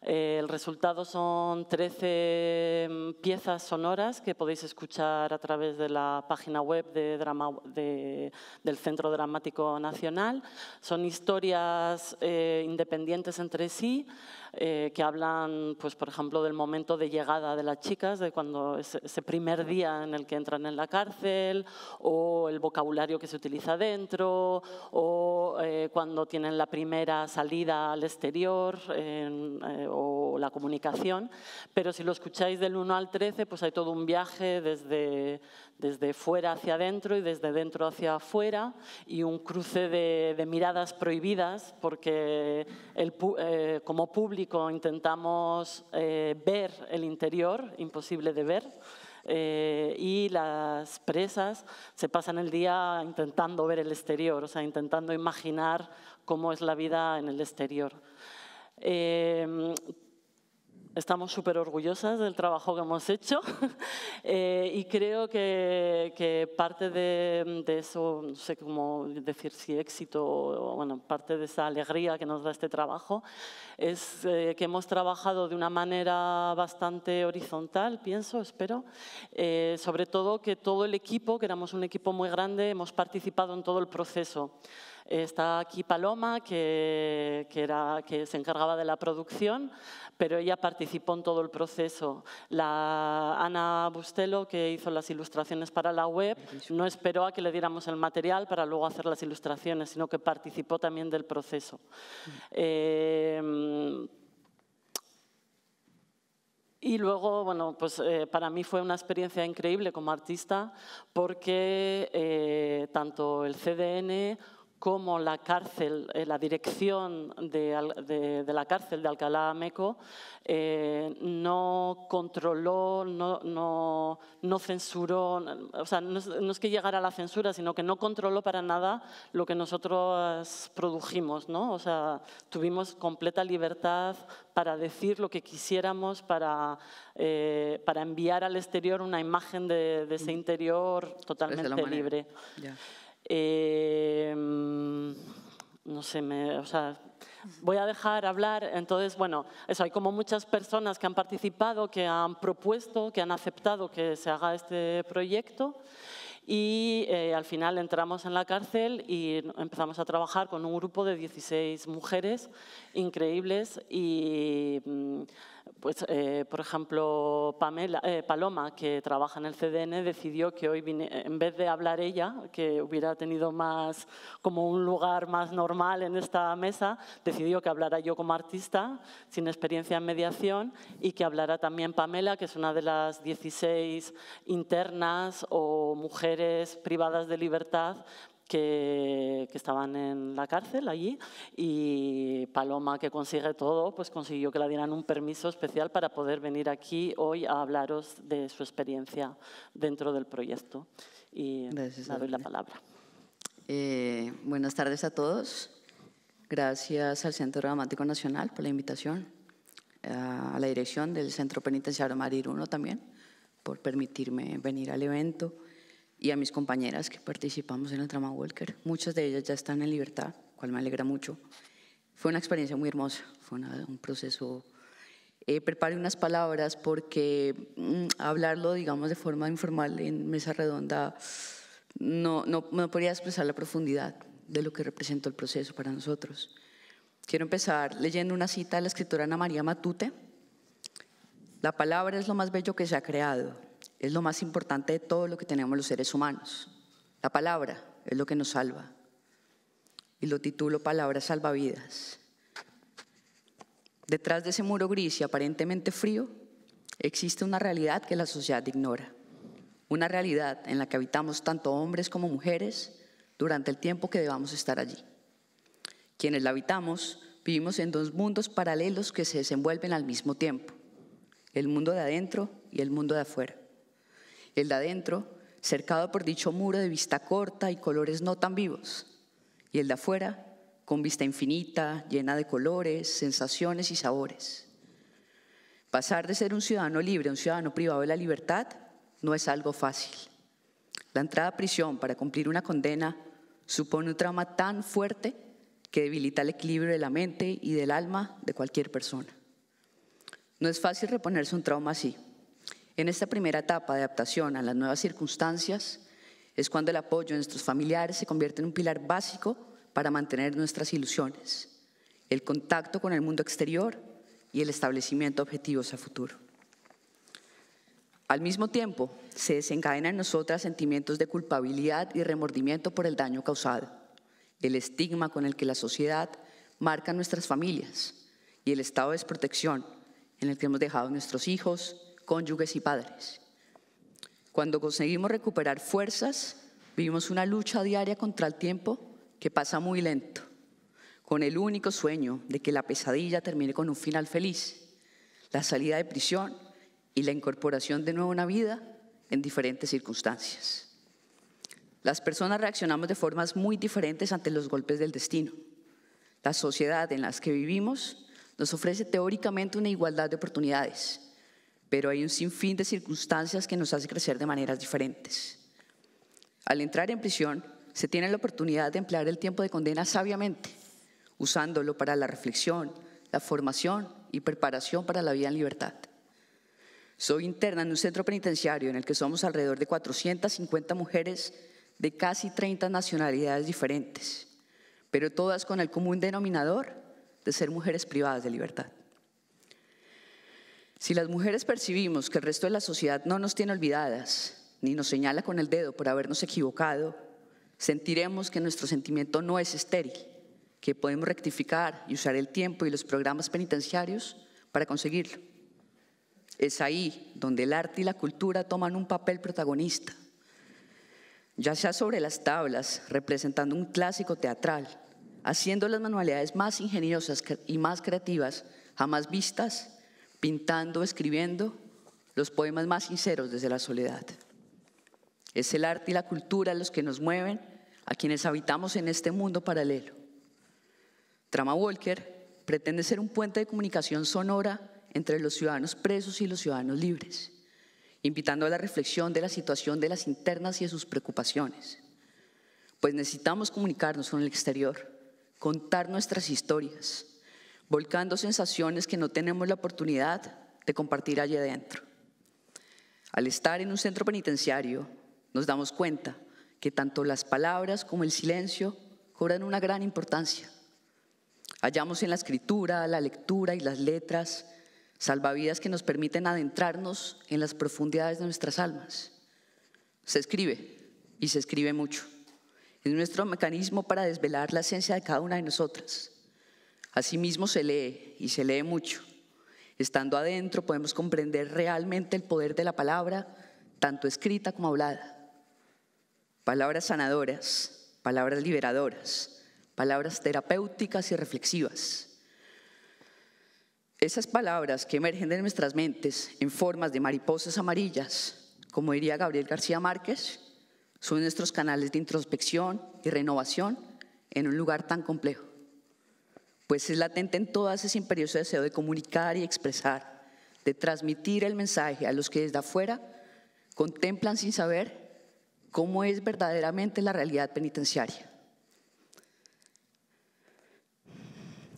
Eh, el resultado son 13 mm, piezas sonoras que podéis escuchar a través de la página web del Centro Dramático Nacional. Son historias eh, independientes entre sí eh, que hablan, pues, por ejemplo, del momento de llegada de las chicas, de cuando es ese primer día en el que entran en la cárcel, o el vocabulario que se utiliza dentro, o eh, cuando tienen la primera salida al exterior, eh, o la comunicación. Pero si lo escucháis del 1 al 13, pues hay todo un viaje desde, desde fuera hacia adentro y desde dentro hacia afuera, y un cruce de, miradas prohibidas, porque eh, como público intentamos eh, ver el interior, imposible de ver. Eh, y las presas se pasan el día intentando ver el exterior, o sea, intentando imaginar cómo es la vida en el exterior. Estamos súper orgullosas del trabajo que hemos hecho eh, y creo que, parte de, eso, no sé cómo decir si éxito, o, bueno, parte de esa alegría que nos da este trabajo es eh, que hemos trabajado de una manera bastante horizontal, pienso, espero, eh, sobre todo que todo el equipo, que éramos un equipo muy grande, hemos participado en todo el proceso. Está aquí Paloma, que, era, que se encargaba de la producción, pero ella participó en todo el proceso. La Ana Bustelo, que hizo las ilustraciones para la web, no esperó a que le diéramos el material para luego hacer las ilustraciones, sino que participó también del proceso. Eh, y luego, bueno, pues eh, para mí fue una experiencia increíble como artista porque eh, tanto el CDN cómo la cárcel, eh, la dirección de, la cárcel de Alcalá Meco eh, no controló, no, censuró, o sea, no es, que llegara a la censura, sino que no controló para nada lo que nosotros produjimos, ¿no? O sea, tuvimos completa libertad para decir lo que quisiéramos, para, eh, para enviar al exterior una imagen de, ese interior totalmente libre. Eh, mm, no sé, me, o sea, voy a dejar hablar. Entonces, bueno, eso, hay como muchas personas que han participado, que han propuesto, que han aceptado que se haga este proyecto. Y eh, al final entramos en la cárcel y empezamos a trabajar con un grupo de 16 mujeres increíbles y mm, pues, eh, por ejemplo, Pamela, eh, Paloma, que trabaja en el CDN, decidió que hoy, eh, en vez de hablar ella, que hubiera tenido más como un lugar más normal en esta mesa, decidió que hablara yo como artista, sin experiencia en mediación, y que hablará también Pamela, que es una de las 16 internas o mujeres privadas de libertad que, estaban en la cárcel allí y Paloma, que consigue todo, pues consiguió que le dieran un permiso especial para poder venir aquí hoy a hablaros de su experiencia dentro del proyecto. Y le doy la palabra. Eh, buenas tardes a todos. Gracias al Centro Dramático Nacional por la invitación, a la dirección del Centro Penitenciario 1 también por permitirme venir al evento y a mis compañeras que participamos en el trama Walker. Muchas de ellas ya están en libertad, cual me alegra mucho. Fue una experiencia muy hermosa, fue un proceso... Eh, prepare unas palabras porque mm, hablarlo, digamos, de forma informal en mesa redonda no, no podría expresar la profundidad de lo que representó el proceso para nosotros. Quiero empezar leyendo una cita de la escritora Ana María Matute. La palabra es lo más bello que se ha creado es lo más importante de todo lo que tenemos los seres humanos. La palabra es lo que nos salva. Y lo titulo Palabras salvavidas. Detrás de ese muro gris y aparentemente frío, existe una realidad que la sociedad ignora. Una realidad en la que habitamos tanto hombres como mujeres durante el tiempo que debamos estar allí. Quienes la habitamos vivimos en dos mundos paralelos que se desenvuelven al mismo tiempo, el mundo de adentro y el mundo de afuera el de adentro, cercado por dicho muro de vista corta y colores no tan vivos, y el de afuera, con vista infinita, llena de colores, sensaciones y sabores. Pasar de ser un ciudadano libre a un ciudadano privado de la libertad no es algo fácil. La entrada a prisión para cumplir una condena supone un trauma tan fuerte que debilita el equilibrio de la mente y del alma de cualquier persona. No es fácil reponerse un trauma así, en esta primera etapa de adaptación a las nuevas circunstancias es cuando el apoyo de nuestros familiares se convierte en un pilar básico para mantener nuestras ilusiones, el contacto con el mundo exterior y el establecimiento de objetivos a futuro. Al mismo tiempo, se desencadenan en nosotras sentimientos de culpabilidad y remordimiento por el daño causado, el estigma con el que la sociedad marca nuestras familias y el estado de desprotección en el que hemos dejado a nuestros hijos, cónyuges y padres. Cuando conseguimos recuperar fuerzas, vivimos una lucha diaria contra el tiempo que pasa muy lento, con el único sueño de que la pesadilla termine con un final feliz, la salida de prisión y la incorporación de nuevo a una vida en diferentes circunstancias. Las personas reaccionamos de formas muy diferentes ante los golpes del destino. La sociedad en la que vivimos nos ofrece teóricamente una igualdad de oportunidades, pero hay un sinfín de circunstancias que nos hace crecer de maneras diferentes. Al entrar en prisión, se tiene la oportunidad de emplear el tiempo de condena sabiamente, usándolo para la reflexión, la formación y preparación para la vida en libertad. Soy interna en un centro penitenciario en el que somos alrededor de 450 mujeres de casi 30 nacionalidades diferentes, pero todas con el común denominador de ser mujeres privadas de libertad. Si las mujeres percibimos que el resto de la sociedad no nos tiene olvidadas, ni nos señala con el dedo por habernos equivocado, sentiremos que nuestro sentimiento no es estéril, que podemos rectificar y usar el tiempo y los programas penitenciarios para conseguirlo. Es ahí donde el arte y la cultura toman un papel protagonista, ya sea sobre las tablas, representando un clásico teatral, haciendo las manualidades más ingeniosas y más creativas jamás vistas pintando, escribiendo los poemas más sinceros desde la soledad. Es el arte y la cultura los que nos mueven a quienes habitamos en este mundo paralelo. Trama Walker pretende ser un puente de comunicación sonora entre los ciudadanos presos y los ciudadanos libres, invitando a la reflexión de la situación de las internas y de sus preocupaciones. Pues necesitamos comunicarnos con el exterior, contar nuestras historias, volcando sensaciones que no tenemos la oportunidad de compartir allí adentro. Al estar en un centro penitenciario, nos damos cuenta que tanto las palabras como el silencio cobran una gran importancia. Hallamos en la escritura, la lectura y las letras salvavidas que nos permiten adentrarnos en las profundidades de nuestras almas. Se escribe y se escribe mucho. Es nuestro mecanismo para desvelar la esencia de cada una de nosotras. Asimismo se lee y se lee mucho. Estando adentro podemos comprender realmente el poder de la palabra, tanto escrita como hablada. Palabras sanadoras, palabras liberadoras, palabras terapéuticas y reflexivas. Esas palabras que emergen de nuestras mentes en formas de mariposas amarillas, como diría Gabriel García Márquez, son nuestros canales de introspección y renovación en un lugar tan complejo pues es latente en todas ese imperioso deseo de comunicar y expresar, de transmitir el mensaje a los que desde afuera contemplan sin saber cómo es verdaderamente la realidad penitenciaria.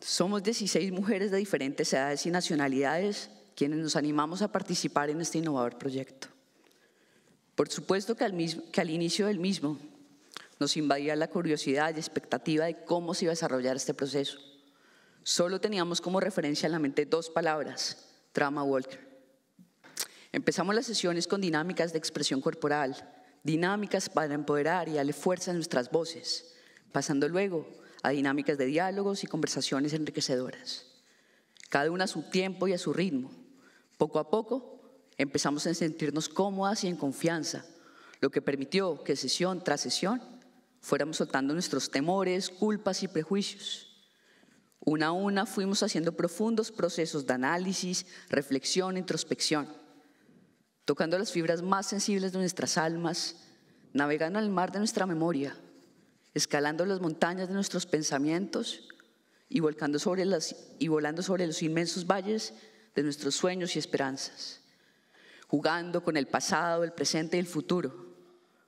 Somos 16 mujeres de diferentes edades y nacionalidades quienes nos animamos a participar en este innovador proyecto. Por supuesto que al, que al inicio del mismo nos invadía la curiosidad y expectativa de cómo se iba a desarrollar este proceso Solo teníamos como referencia en la mente dos palabras, trama Walker. Empezamos las sesiones con dinámicas de expresión corporal, dinámicas para empoderar y darle fuerza a nuestras voces, pasando luego a dinámicas de diálogos y conversaciones enriquecedoras, cada una a su tiempo y a su ritmo. Poco a poco empezamos a sentirnos cómodas y en confianza, lo que permitió que sesión tras sesión fuéramos soltando nuestros temores, culpas y prejuicios. Una a una fuimos haciendo profundos procesos de análisis, reflexión, e introspección, tocando las fibras más sensibles de nuestras almas, navegando al mar de nuestra memoria, escalando las montañas de nuestros pensamientos y, volcando sobre y volando sobre los inmensos valles de nuestros sueños y esperanzas, jugando con el pasado, el presente y el futuro,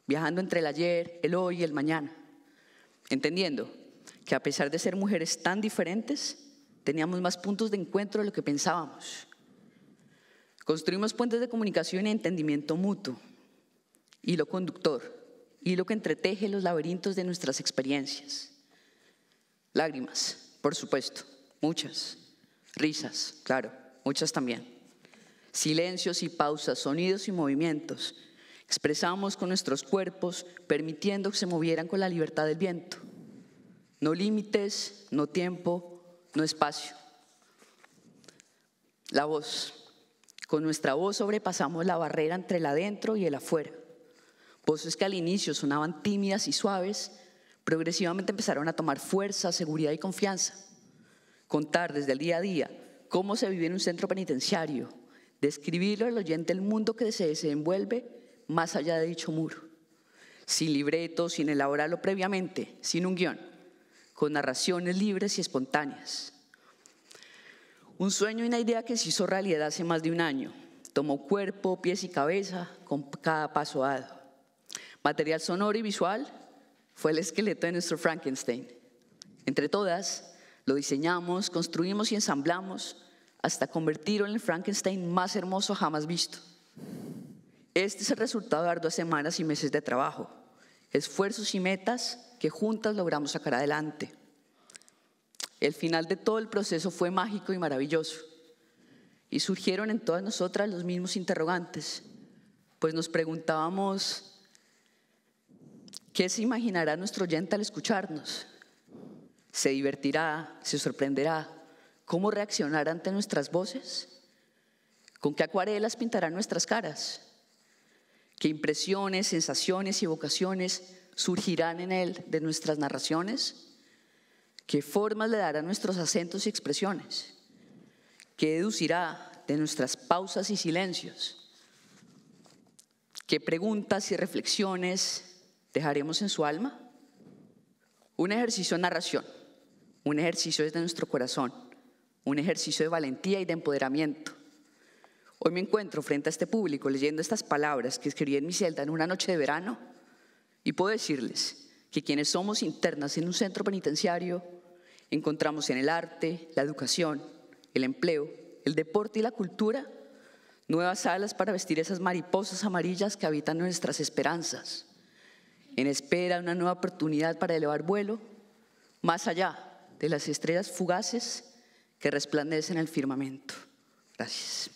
viajando entre el ayer, el hoy y el mañana, entendiendo que a pesar de ser mujeres tan diferentes, teníamos más puntos de encuentro de lo que pensábamos. Construimos puentes de comunicación y entendimiento mutuo, hilo conductor, hilo que entreteje los laberintos de nuestras experiencias. Lágrimas, por supuesto, muchas. Risas, claro, muchas también. Silencios y pausas, sonidos y movimientos. Expresamos con nuestros cuerpos, permitiendo que se movieran con la libertad del viento. No límites, no tiempo, no espacio. La voz. Con nuestra voz sobrepasamos la barrera entre el adentro y el afuera. Voces que al inicio sonaban tímidas y suaves, progresivamente empezaron a tomar fuerza, seguridad y confianza. Contar desde el día a día cómo se vive en un centro penitenciario, describirlo al oyente el mundo que se desenvuelve más allá de dicho muro. Sin libreto, sin elaborarlo previamente, sin un guión con narraciones libres y espontáneas. Un sueño y una idea que se hizo realidad hace más de un año. Tomó cuerpo, pies y cabeza con cada paso dado. Material sonoro y visual fue el esqueleto de nuestro Frankenstein. Entre todas, lo diseñamos, construimos y ensamblamos hasta convertirlo en el Frankenstein más hermoso jamás visto. Este es el resultado de arduas semanas y meses de trabajo, esfuerzos y metas que juntas logramos sacar adelante. El final de todo el proceso fue mágico y maravilloso. Y surgieron en todas nosotras los mismos interrogantes, pues nos preguntábamos, ¿qué se imaginará nuestro oyente al escucharnos? ¿Se divertirá? ¿Se sorprenderá? ¿Cómo reaccionará ante nuestras voces? ¿Con qué acuarelas pintará nuestras caras? ¿Qué impresiones, sensaciones y vocaciones surgirán en él de nuestras narraciones? ¿Qué formas le darán nuestros acentos y expresiones? ¿Qué deducirá de nuestras pausas y silencios? ¿Qué preguntas y reflexiones dejaremos en su alma? Un ejercicio de narración, un ejercicio desde nuestro corazón, un ejercicio de valentía y de empoderamiento. Hoy me encuentro frente a este público leyendo estas palabras que escribí en mi celda en una noche de verano y puedo decirles que quienes somos internas en un centro penitenciario encontramos en el arte, la educación, el empleo, el deporte y la cultura nuevas alas para vestir esas mariposas amarillas que habitan nuestras esperanzas, en espera de una nueva oportunidad para elevar vuelo más allá de las estrellas fugaces que resplandecen en el firmamento. Gracias.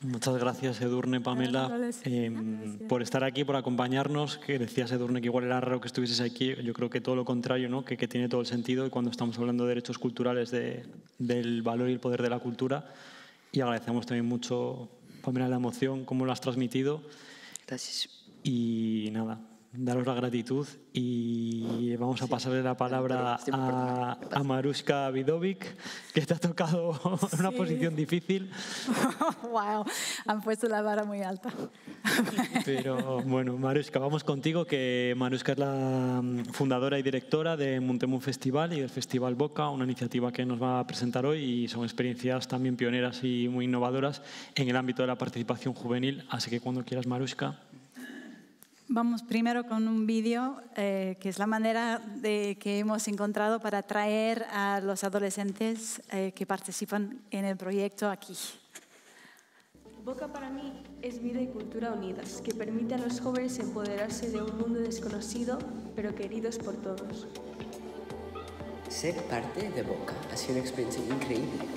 Muchas gracias, Edurne, Pamela, em, por estar aquí, por acompañarnos. Que decías, Edurne, que igual era raro que estuvieses aquí. Yo creo que todo lo contrario, ¿no? que, tiene todo el sentido. Y cuando estamos hablando de derechos culturales, del valor y el poder de la cultura. Y agradecemos también mucho, Pamela, la emoción, cómo lo has transmitido. Gracias. Y nada, daros la gratitud y vamos a pasarle la palabra a, Maruska Vidovic, que te ha tocado una posición difícil. ¡Wow! Han puesto la vara muy alta. Pero bueno, Maruska, vamos contigo, que Maruska es la mm, fundadora y directora de Muntemun Festival y del Festival Boca, una iniciativa que nos va a presentar hoy y son experiencias también pioneras y muy innovadoras en el ámbito de la participación juvenil. Así que cuando quieras, Maruska. Vamos primero con un vídeo eh, que es la manera de, que hemos encontrado para atraer a los adolescentes eh, que participan en el proyecto aquí. Boca para mí es vida y cultura unidas, que permite a los jóvenes empoderarse de un mundo desconocido, pero queridos por todos. Ser parte de Boca ha sido una experiencia increíble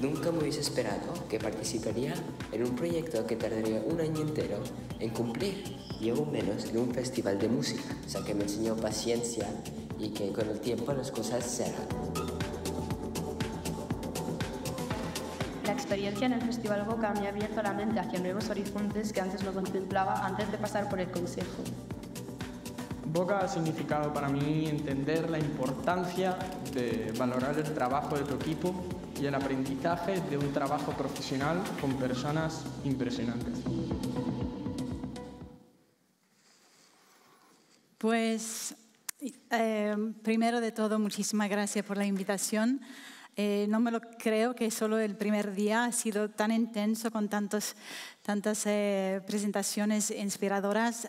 Nunca me hubiese esperado que participaría en un proyecto que tardaría un año entero en cumplir y aún menos de un festival de música. O sea, que me enseñó paciencia y que con el tiempo las cosas se La experiencia en el Festival Boca me ha abierto la mente hacia nuevos horizontes que antes no contemplaba antes de pasar por el Consejo. Boca ha significado para mí entender la importancia de valorar el trabajo de tu equipo y el aprendizaje de un trabajo profesional con personas impresionantes. Pues eh, primero de todo, muchísimas gracias por la invitación. Eh, no me lo creo que solo el primer día ha sido tan intenso con tantos, tantas eh, presentaciones inspiradoras.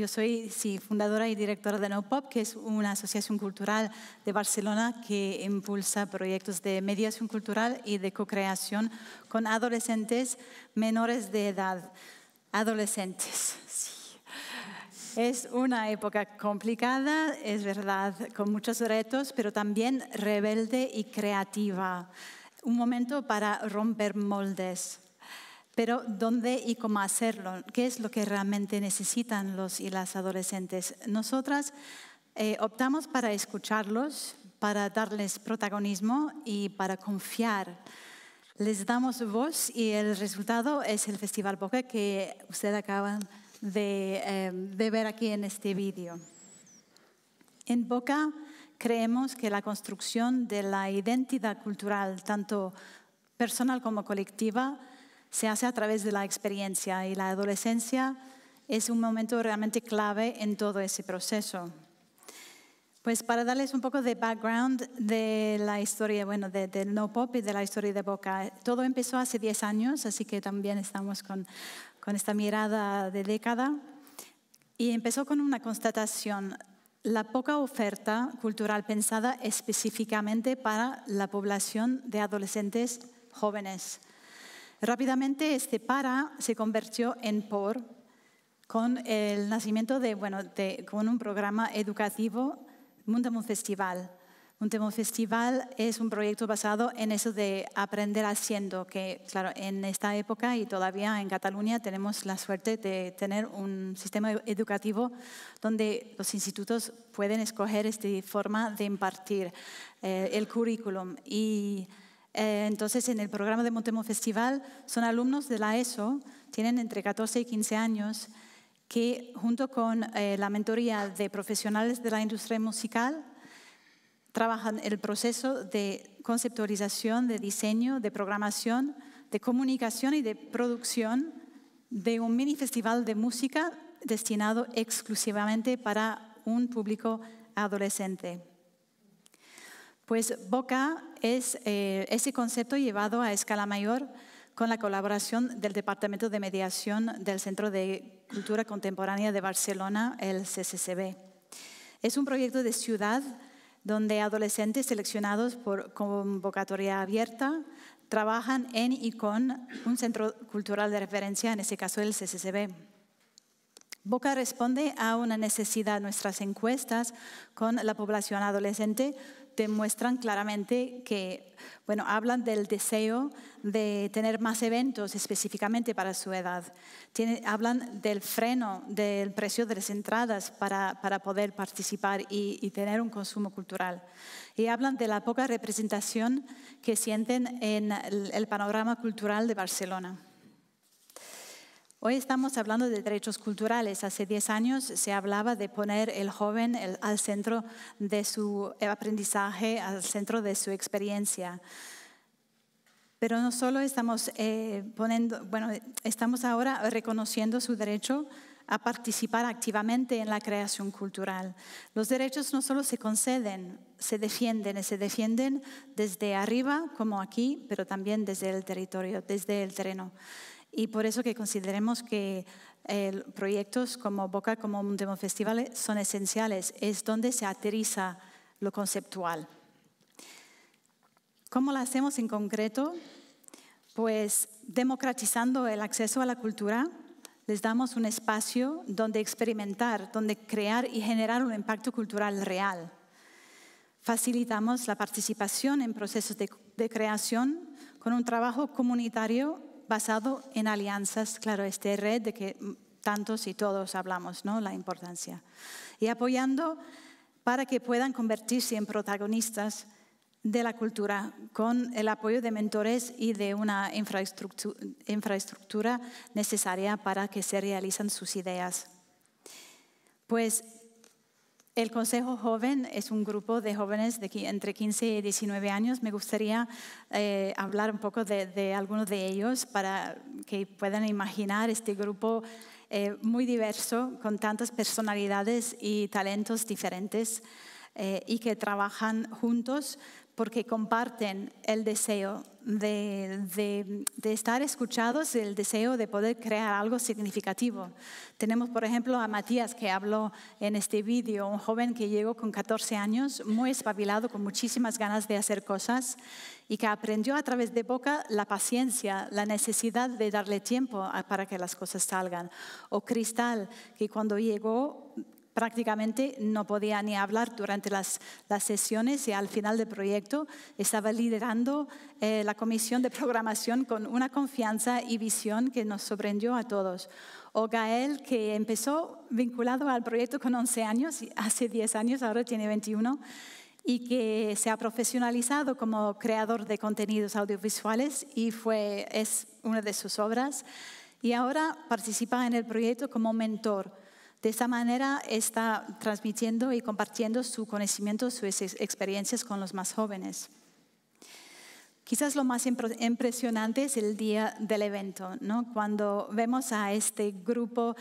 Yo soy fundadora y directora de Pop, que es una asociación cultural de Barcelona que impulsa proyectos de mediación cultural y de co-creación con adolescentes menores de edad. Adolescentes, sí. Es una época complicada, es verdad, con muchos retos, pero también rebelde y creativa. Un momento para romper moldes, pero dónde y cómo hacerlo, qué es lo que realmente necesitan los y las adolescentes. Nosotras eh, optamos para escucharlos, para darles protagonismo y para confiar. Les damos voz y el resultado es el Festival Boca que ustedes acaban de, eh, de ver aquí en este vídeo. En Boca creemos que la construcción de la identidad cultural, tanto personal como colectiva, se hace a través de la experiencia y la adolescencia es un momento realmente clave en todo ese proceso. Pues para darles un poco de background de la historia, bueno, del no pop y de la historia de Boca. Todo empezó hace 10 años, así que también estamos con, con esta mirada de década. Y empezó con una constatación. La poca oferta cultural pensada específicamente para la población de adolescentes jóvenes. Rápidamente este para se convirtió en por con el nacimiento de, bueno, de, con un programa educativo, un Festival. Mundemun Festival es un proyecto basado en eso de aprender haciendo, que claro, en esta época y todavía en Cataluña tenemos la suerte de tener un sistema educativo donde los institutos pueden escoger esta forma de impartir eh, el currículum. Y eh, entonces, en el programa de Montemo Festival son alumnos de la ESO, tienen entre 14 y 15 años, que junto con eh, la mentoría de profesionales de la industria musical, trabajan el proceso de conceptualización, de diseño, de programación, de comunicación y de producción de un mini festival de música destinado exclusivamente para un público adolescente. Pues Boca es eh, ese concepto llevado a escala mayor con la colaboración del Departamento de Mediación del Centro de Cultura Contemporánea de Barcelona, el CCCB. Es un proyecto de ciudad donde adolescentes seleccionados por convocatoria abierta trabajan en y con un centro cultural de referencia, en este caso el CCCB. Boca responde a una necesidad. Nuestras encuestas con la población adolescente demuestran claramente que, bueno, hablan del deseo de tener más eventos específicamente para su edad. hablan del freno del precio de las entradas para, poder participar y, tener un consumo cultural. Y hablan de la poca representación que sienten en el panorama cultural de Barcelona. Hoy estamos hablando de derechos culturales. Hace 10 años se hablaba de poner el joven al centro de su aprendizaje, al centro de su experiencia. Pero no solo estamos eh, poniendo, bueno, estamos ahora reconociendo su derecho a participar activamente en la creación cultural. Los derechos no solo se conceden, se defienden, y se defienden desde arriba, como aquí, pero también desde el territorio, desde el terreno. Y por eso que consideremos que eh, proyectos como Boca como Mundemo festival eh, son esenciales, es donde se aterriza lo conceptual. ¿Cómo lo hacemos en concreto? Pues democratizando el acceso a la cultura, les damos un espacio donde experimentar, donde crear y generar un impacto cultural real. Facilitamos la participación en procesos de creación con un trabajo comunitario basado en alianzas, claro, este red de que tantos y todos hablamos, ¿no? La importancia. Y apoyando para que puedan convertirse en protagonistas de la cultura con el apoyo de mentores y de una infraestructura, infraestructura necesaria para que se realicen sus ideas. Pues el Consejo Joven es un grupo de jóvenes de entre 15 y 19 años. Me gustaría eh, hablar un poco de, algunos de ellos para que puedan imaginar este grupo eh, muy diverso, con tantas personalidades y talentos diferentes eh, y que trabajan juntos porque comparten el deseo de, estar escuchados, el deseo de poder crear algo significativo. Tenemos, por ejemplo, a Matías que habló en este vídeo, un joven que llegó con 14 años, muy espabilado, con muchísimas ganas de hacer cosas y que aprendió a través de boca la paciencia, la necesidad de darle tiempo para que las cosas salgan. O Cristal, que cuando llegó prácticamente no podía ni hablar durante las, sesiones y al final del proyecto estaba liderando eh, la comisión de programación con una confianza y visión que nos sorprendió a todos. O Gael, que empezó vinculado al proyecto con 11 años, hace 10 años, ahora tiene 21, y que se ha profesionalizado como creador de contenidos audiovisuales y fue, es una de sus obras. Y ahora participa en el proyecto como mentor de esta manera está transmitiendo y compartiendo su conocimiento, sus experiencias con los más jóvenes. Quizás lo más impresionante es el día del evento, ¿no? cuando vemos a este grupo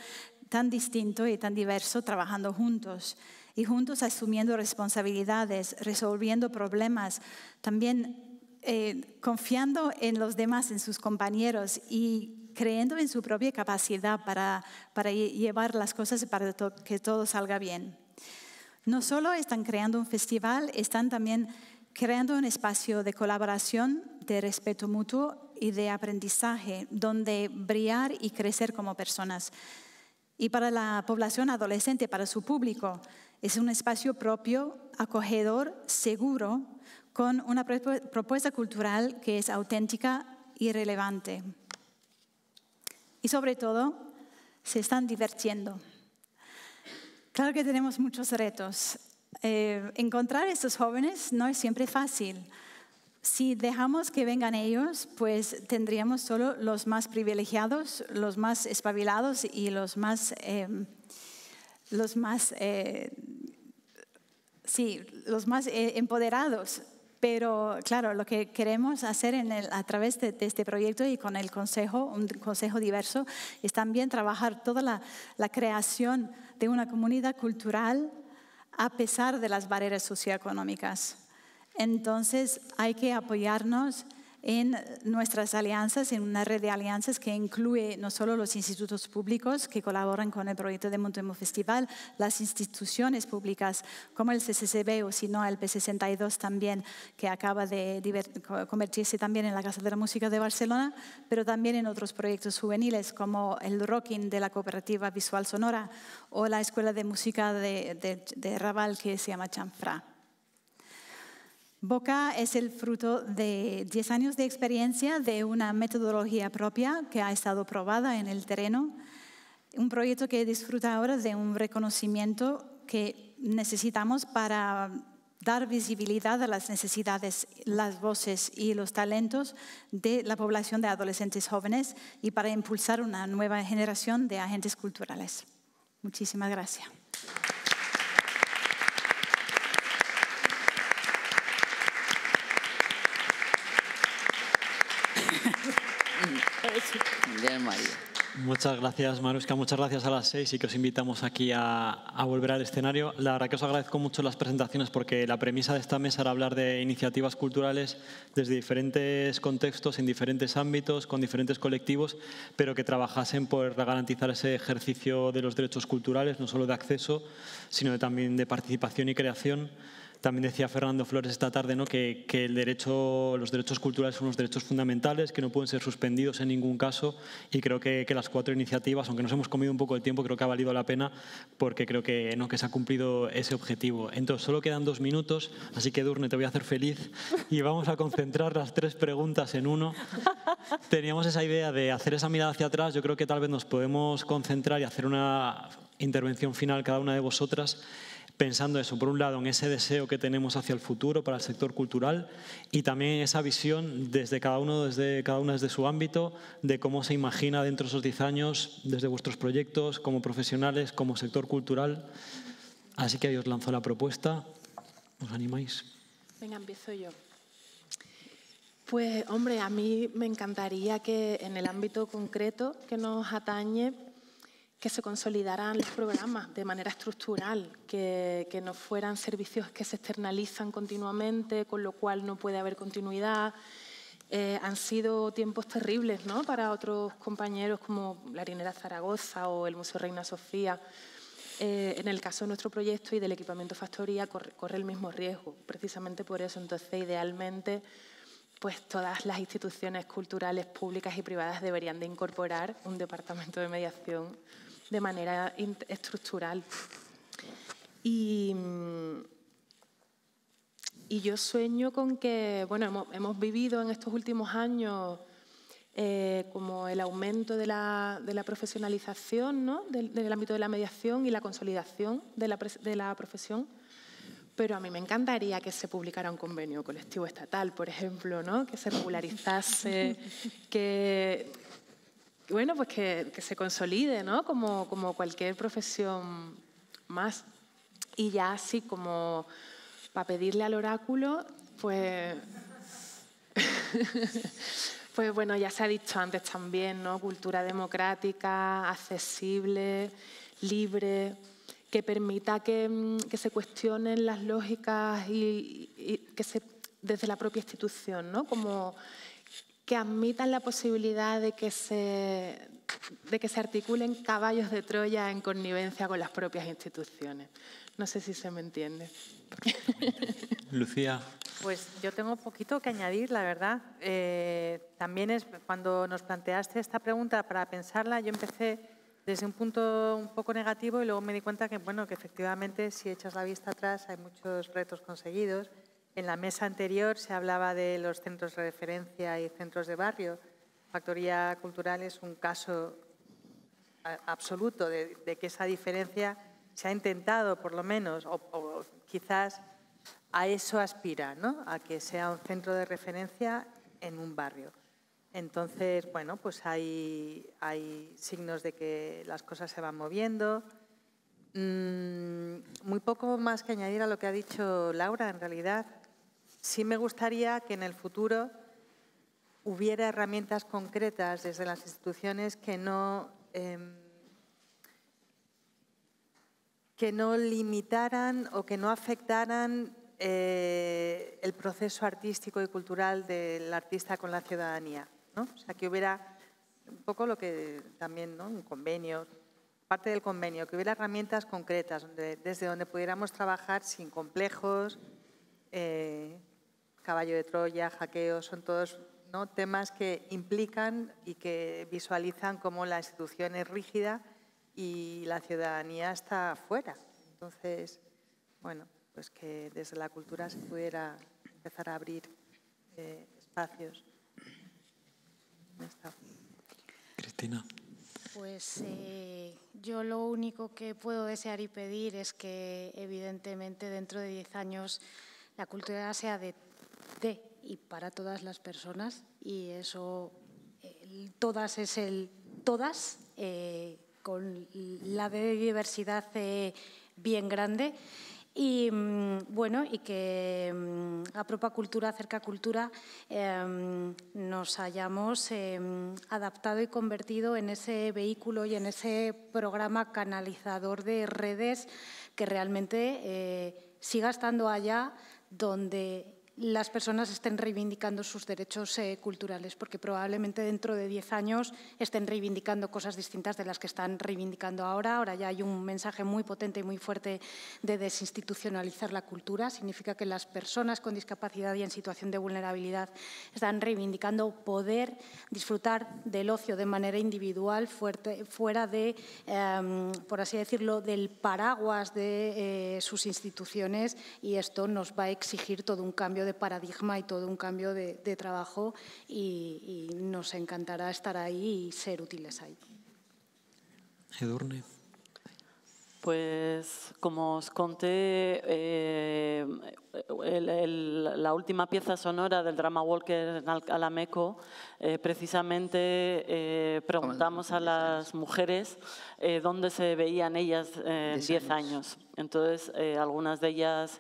tan distinto y tan diverso trabajando juntos y juntos asumiendo responsabilidades, resolviendo problemas, también eh, confiando en los demás, en sus compañeros y creyendo en su propia capacidad para, llevar las cosas para que todo salga bien. No solo están creando un festival, están también creando un espacio de colaboración, de respeto mutuo y de aprendizaje, donde brillar y crecer como personas. Y para la población adolescente, para su público, es un espacio propio, acogedor, seguro, con una propuesta cultural que es auténtica y relevante y sobre todo se están divirtiendo. Claro que tenemos muchos retos. Eh, encontrar a estos jóvenes no es siempre fácil. Si dejamos que vengan ellos, pues tendríamos solo los más privilegiados, los más espabilados y los más, em, los más, eh, sí, los más eh, empoderados pero claro, lo que queremos hacer a través de, este proyecto y con el consejo, un consejo diverso, es también trabajar toda la creación de una comunidad cultural a pesar de las barreras socioeconómicas. Entonces hay que apoyarnos en nuestras alianzas, en una red de alianzas que incluye no solo los institutos públicos que colaboran con el proyecto de Montemo Festival, las instituciones públicas como el CCCB o si no el P62 también, que acaba de convertirse también en la Casa de la Música de Barcelona, pero también en otros proyectos juveniles como el Rocking de la Cooperativa Visual Sonora o la Escuela de Música de, de, de Raval que se llama Chanfra. Boca es el fruto de 10 años de experiencia de una metodología propia que ha estado probada en el terreno, un proyecto que disfruta ahora de un reconocimiento que necesitamos para dar visibilidad a las necesidades, las voces y los talentos de la población de adolescentes jóvenes y para impulsar una nueva generación de agentes culturales. Muchísimas gracias. Muchas gracias, Marusca Muchas gracias a las seis y que os invitamos aquí a, a, volver al escenario. La verdad que os agradezco mucho las presentaciones porque la premisa de esta mesa era hablar de iniciativas culturales desde diferentes contextos, en diferentes ámbitos, con diferentes colectivos, pero que trabajasen por garantizar ese ejercicio de los derechos culturales, no solo de acceso, sino también de participación y creación. También decía Fernando Flores esta tarde ¿no? que, que, el derecho, los derechos culturales son unos derechos fundamentales, que no pueden ser suspendidos en ningún caso y creo que, las cuatro iniciativas, aunque nos hemos comido un poco de tiempo, creo que ha valido la pena porque creo que, ¿no? que se ha cumplido ese objetivo. Entonces, solo quedan dos minutos, así que Durne, te voy a hacer feliz y vamos a concentrar las tres preguntas en uno. Teníamos esa idea de hacer esa mirada hacia atrás, yo creo que tal vez nos podemos concentrar y hacer una intervención final cada una de vosotras pensando eso, por un lado, en ese deseo que tenemos hacia el futuro para el sector cultural y también esa visión desde cada uno, desde cada una desde su ámbito, de cómo se imagina dentro de esos 10 años, desde vuestros proyectos, como profesionales, como sector cultural. Así que ahí os lanzo la propuesta. ¿Os animáis? Venga, empiezo yo. Pues hombre, a mí me encantaría que en el ámbito concreto que nos atañe que se consolidaran los programas de manera estructural, que, no fueran servicios que se externalizan continuamente, con lo cual no puede haber continuidad. Eh, han sido tiempos terribles ¿no? para otros compañeros como la Harinera Zaragoza o el Museo Reina Sofía. Eh, en el caso de nuestro proyecto y del equipamiento factoría corre, corre el mismo riesgo, precisamente por eso. Entonces, idealmente, pues todas las instituciones culturales públicas y privadas deberían de incorporar un departamento de mediación de manera estructural. Y, yo sueño con que, bueno, hemos, vivido en estos últimos años eh, como el aumento de la, profesionalización ¿no? del, ámbito de la mediación y la consolidación de la, de la, profesión. Pero a mí me encantaría que se publicara un convenio colectivo estatal, por ejemplo, ¿no? que se regularizase, que bueno, pues que, se consolide, ¿no? Como, cualquier profesión más. Y ya así como para pedirle al oráculo, pues... pues bueno, ya se ha dicho antes también, ¿no? Cultura democrática, accesible, libre, que permita que, se cuestionen las lógicas y, y que se, desde la propia institución, ¿no? Como que admitan la posibilidad de que se, de que se articulen caballos de Troya en connivencia con las propias instituciones. No sé si se me entiende. Lucía. Pues yo tengo poquito que añadir, la verdad. Eh, también es cuando nos planteaste esta pregunta para pensarla, yo empecé desde un punto un poco negativo y luego me di cuenta que, bueno, que efectivamente si echas la vista atrás hay muchos retos conseguidos en la mesa anterior se hablaba de los centros de referencia y centros de barrio. Factoría Cultural es un caso absoluto de, que esa diferencia se ha intentado, por lo menos, o, quizás a eso aspira, a que sea un centro de referencia en un barrio. Entonces, bueno, pues hay, signos de que las cosas se van moviendo. Mm, muy poco más que añadir a lo que ha dicho Laura, en realidad. Sí me gustaría que en el futuro hubiera herramientas concretas desde las instituciones que no, em, que no limitaran o que no afectaran eh, el proceso artístico y cultural del artista con la ciudadanía. O sea, que hubiera un poco lo que también, ¿no? un convenio, parte del convenio, que hubiera herramientas concretas desde donde pudiéramos trabajar sin complejos, eh, caballo de Troya, hackeo, son todos temas que implican y que visualizan cómo la institución es rígida y la ciudadanía está fuera. Entonces, bueno, pues que desde la cultura se pudiera empezar a abrir eh, espacios. Cristina. Pues eh, yo lo único que puedo desear y pedir es que evidentemente dentro de 10 años la cultura sea de y para todas las personas y eso, todas es el todas, eh, con la biodiversidad eh, bien grande. Y mm, bueno, y que mm, a propia Cultura, Cerca Cultura, em, nos hayamos em, adaptado y convertido en ese vehículo y en ese programa canalizador de redes que realmente eh, siga estando allá donde las personas estén reivindicando sus derechos eh, culturales, porque probablemente dentro de 10 años estén reivindicando cosas distintas de las que están reivindicando ahora. Ahora ya hay un mensaje muy potente y muy fuerte de desinstitucionalizar la cultura. Significa que las personas con discapacidad y en situación de vulnerabilidad están reivindicando poder disfrutar del ocio de manera individual, fuerte, fuera de, em, por así decirlo, del paraguas de eh, sus instituciones y esto nos va a exigir todo un cambio paradigma y todo un cambio de, trabajo y, nos encantará estar ahí y ser útiles ahí. Edurne. Pues como os conté, eh, la última pieza sonora del drama Walker en Alameco, eh, precisamente eh, preguntamos a las mujeres dónde se veían ellas en 10 años. Entonces, algunas de ellas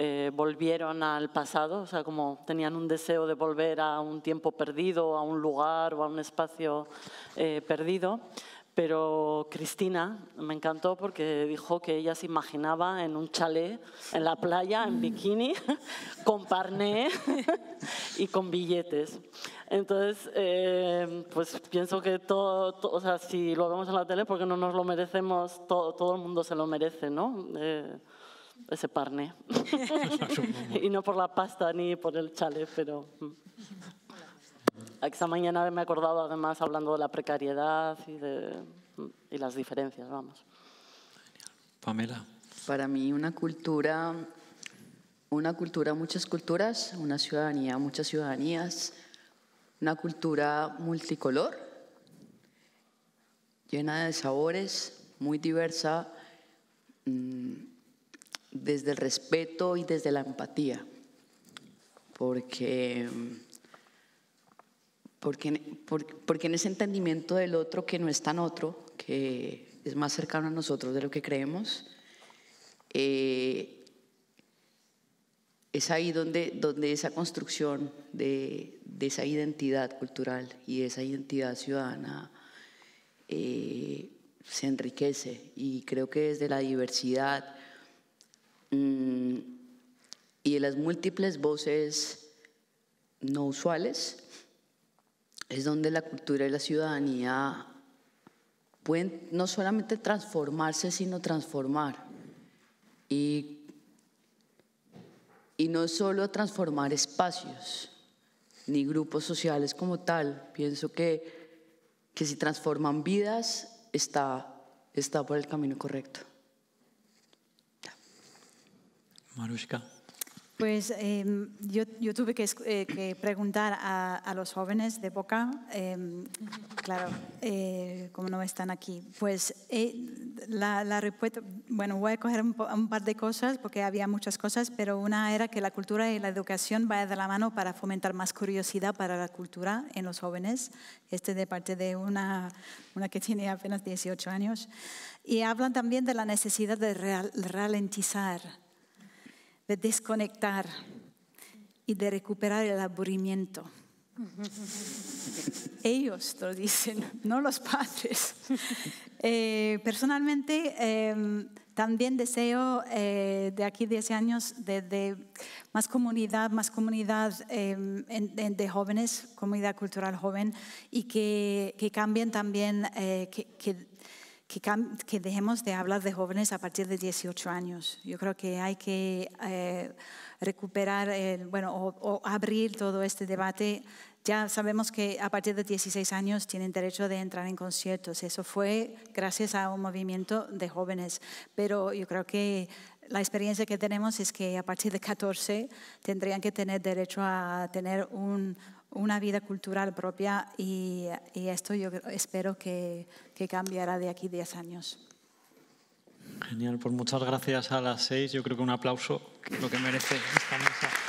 eh, volvieron al pasado, o sea, como tenían un deseo de volver a un tiempo perdido, a un lugar o a un espacio eh, perdido. Pero Cristina me encantó porque dijo que ella se imaginaba en un chalet, en la playa, en bikini, con parné y con billetes. Entonces, eh, pues pienso que todo, o sea, si lo vemos en la tele, porque no nos lo merecemos, todo, el mundo se lo merece, ¿no? ese parné, y no por la pasta ni por el chale, pero... Mm. Esta mañana me he acordado además hablando de la precariedad y, de, mm, y las diferencias, vamos. Pamela. Para mí una cultura, una cultura, muchas culturas, una ciudadanía, muchas ciudadanías, una cultura multicolor, llena de sabores, muy diversa. Mm, desde el respeto y desde la empatía, porque, porque, porque, en ese entendimiento del otro que no es tan otro, que es más cercano a nosotros de lo que creemos, eh, es ahí donde, donde esa construcción de, esa identidad cultural y esa identidad ciudadana eh, se enriquece y creo que desde la diversidad, Mm, y de las múltiples voces no usuales es donde la cultura y la ciudadanía pueden no solamente transformarse, sino transformar. Y, y no solo transformar espacios ni grupos sociales como tal. Pienso que, que si transforman vidas, está, está por el camino correcto. Marushka. Pues em, yo, tuve que, eh, preguntar a, los jóvenes de Boca, em, claro, eh, como no están aquí. Pues eh, la, respuesta, bueno, voy a coger un, par de cosas porque había muchas cosas, pero una era que la cultura y la educación vayan de la mano para fomentar más curiosidad para la cultura en los jóvenes. Este de parte de una, una que tiene apenas 18 años. Y hablan también de la necesidad de ralentizar de desconectar y de recuperar el aburrimiento. Ellos lo dicen, no los padres. Eh, personalmente, em, también deseo eh, de aquí 10 años de, más comunidad, más comunidad em, de jóvenes, comunidad cultural joven, y que, cambien también, eh, que, que que, dejemos de hablar de jóvenes a partir de 18 años. Yo creo que hay que eh, recuperar, bueno, o, o, abrir todo este debate. Ya sabemos que a partir de 16 años tienen derecho de entrar en conciertos. Eso fue gracias a un movimiento de jóvenes. Pero yo creo que la experiencia que tenemos es que a partir de 14 tendrían que tener derecho a tener un, una vida cultural propia y, esto yo espero que, cambiará de aquí 10 años. Genial, pues muchas gracias a las seis. Yo creo que un aplauso, lo que merece esta mesa.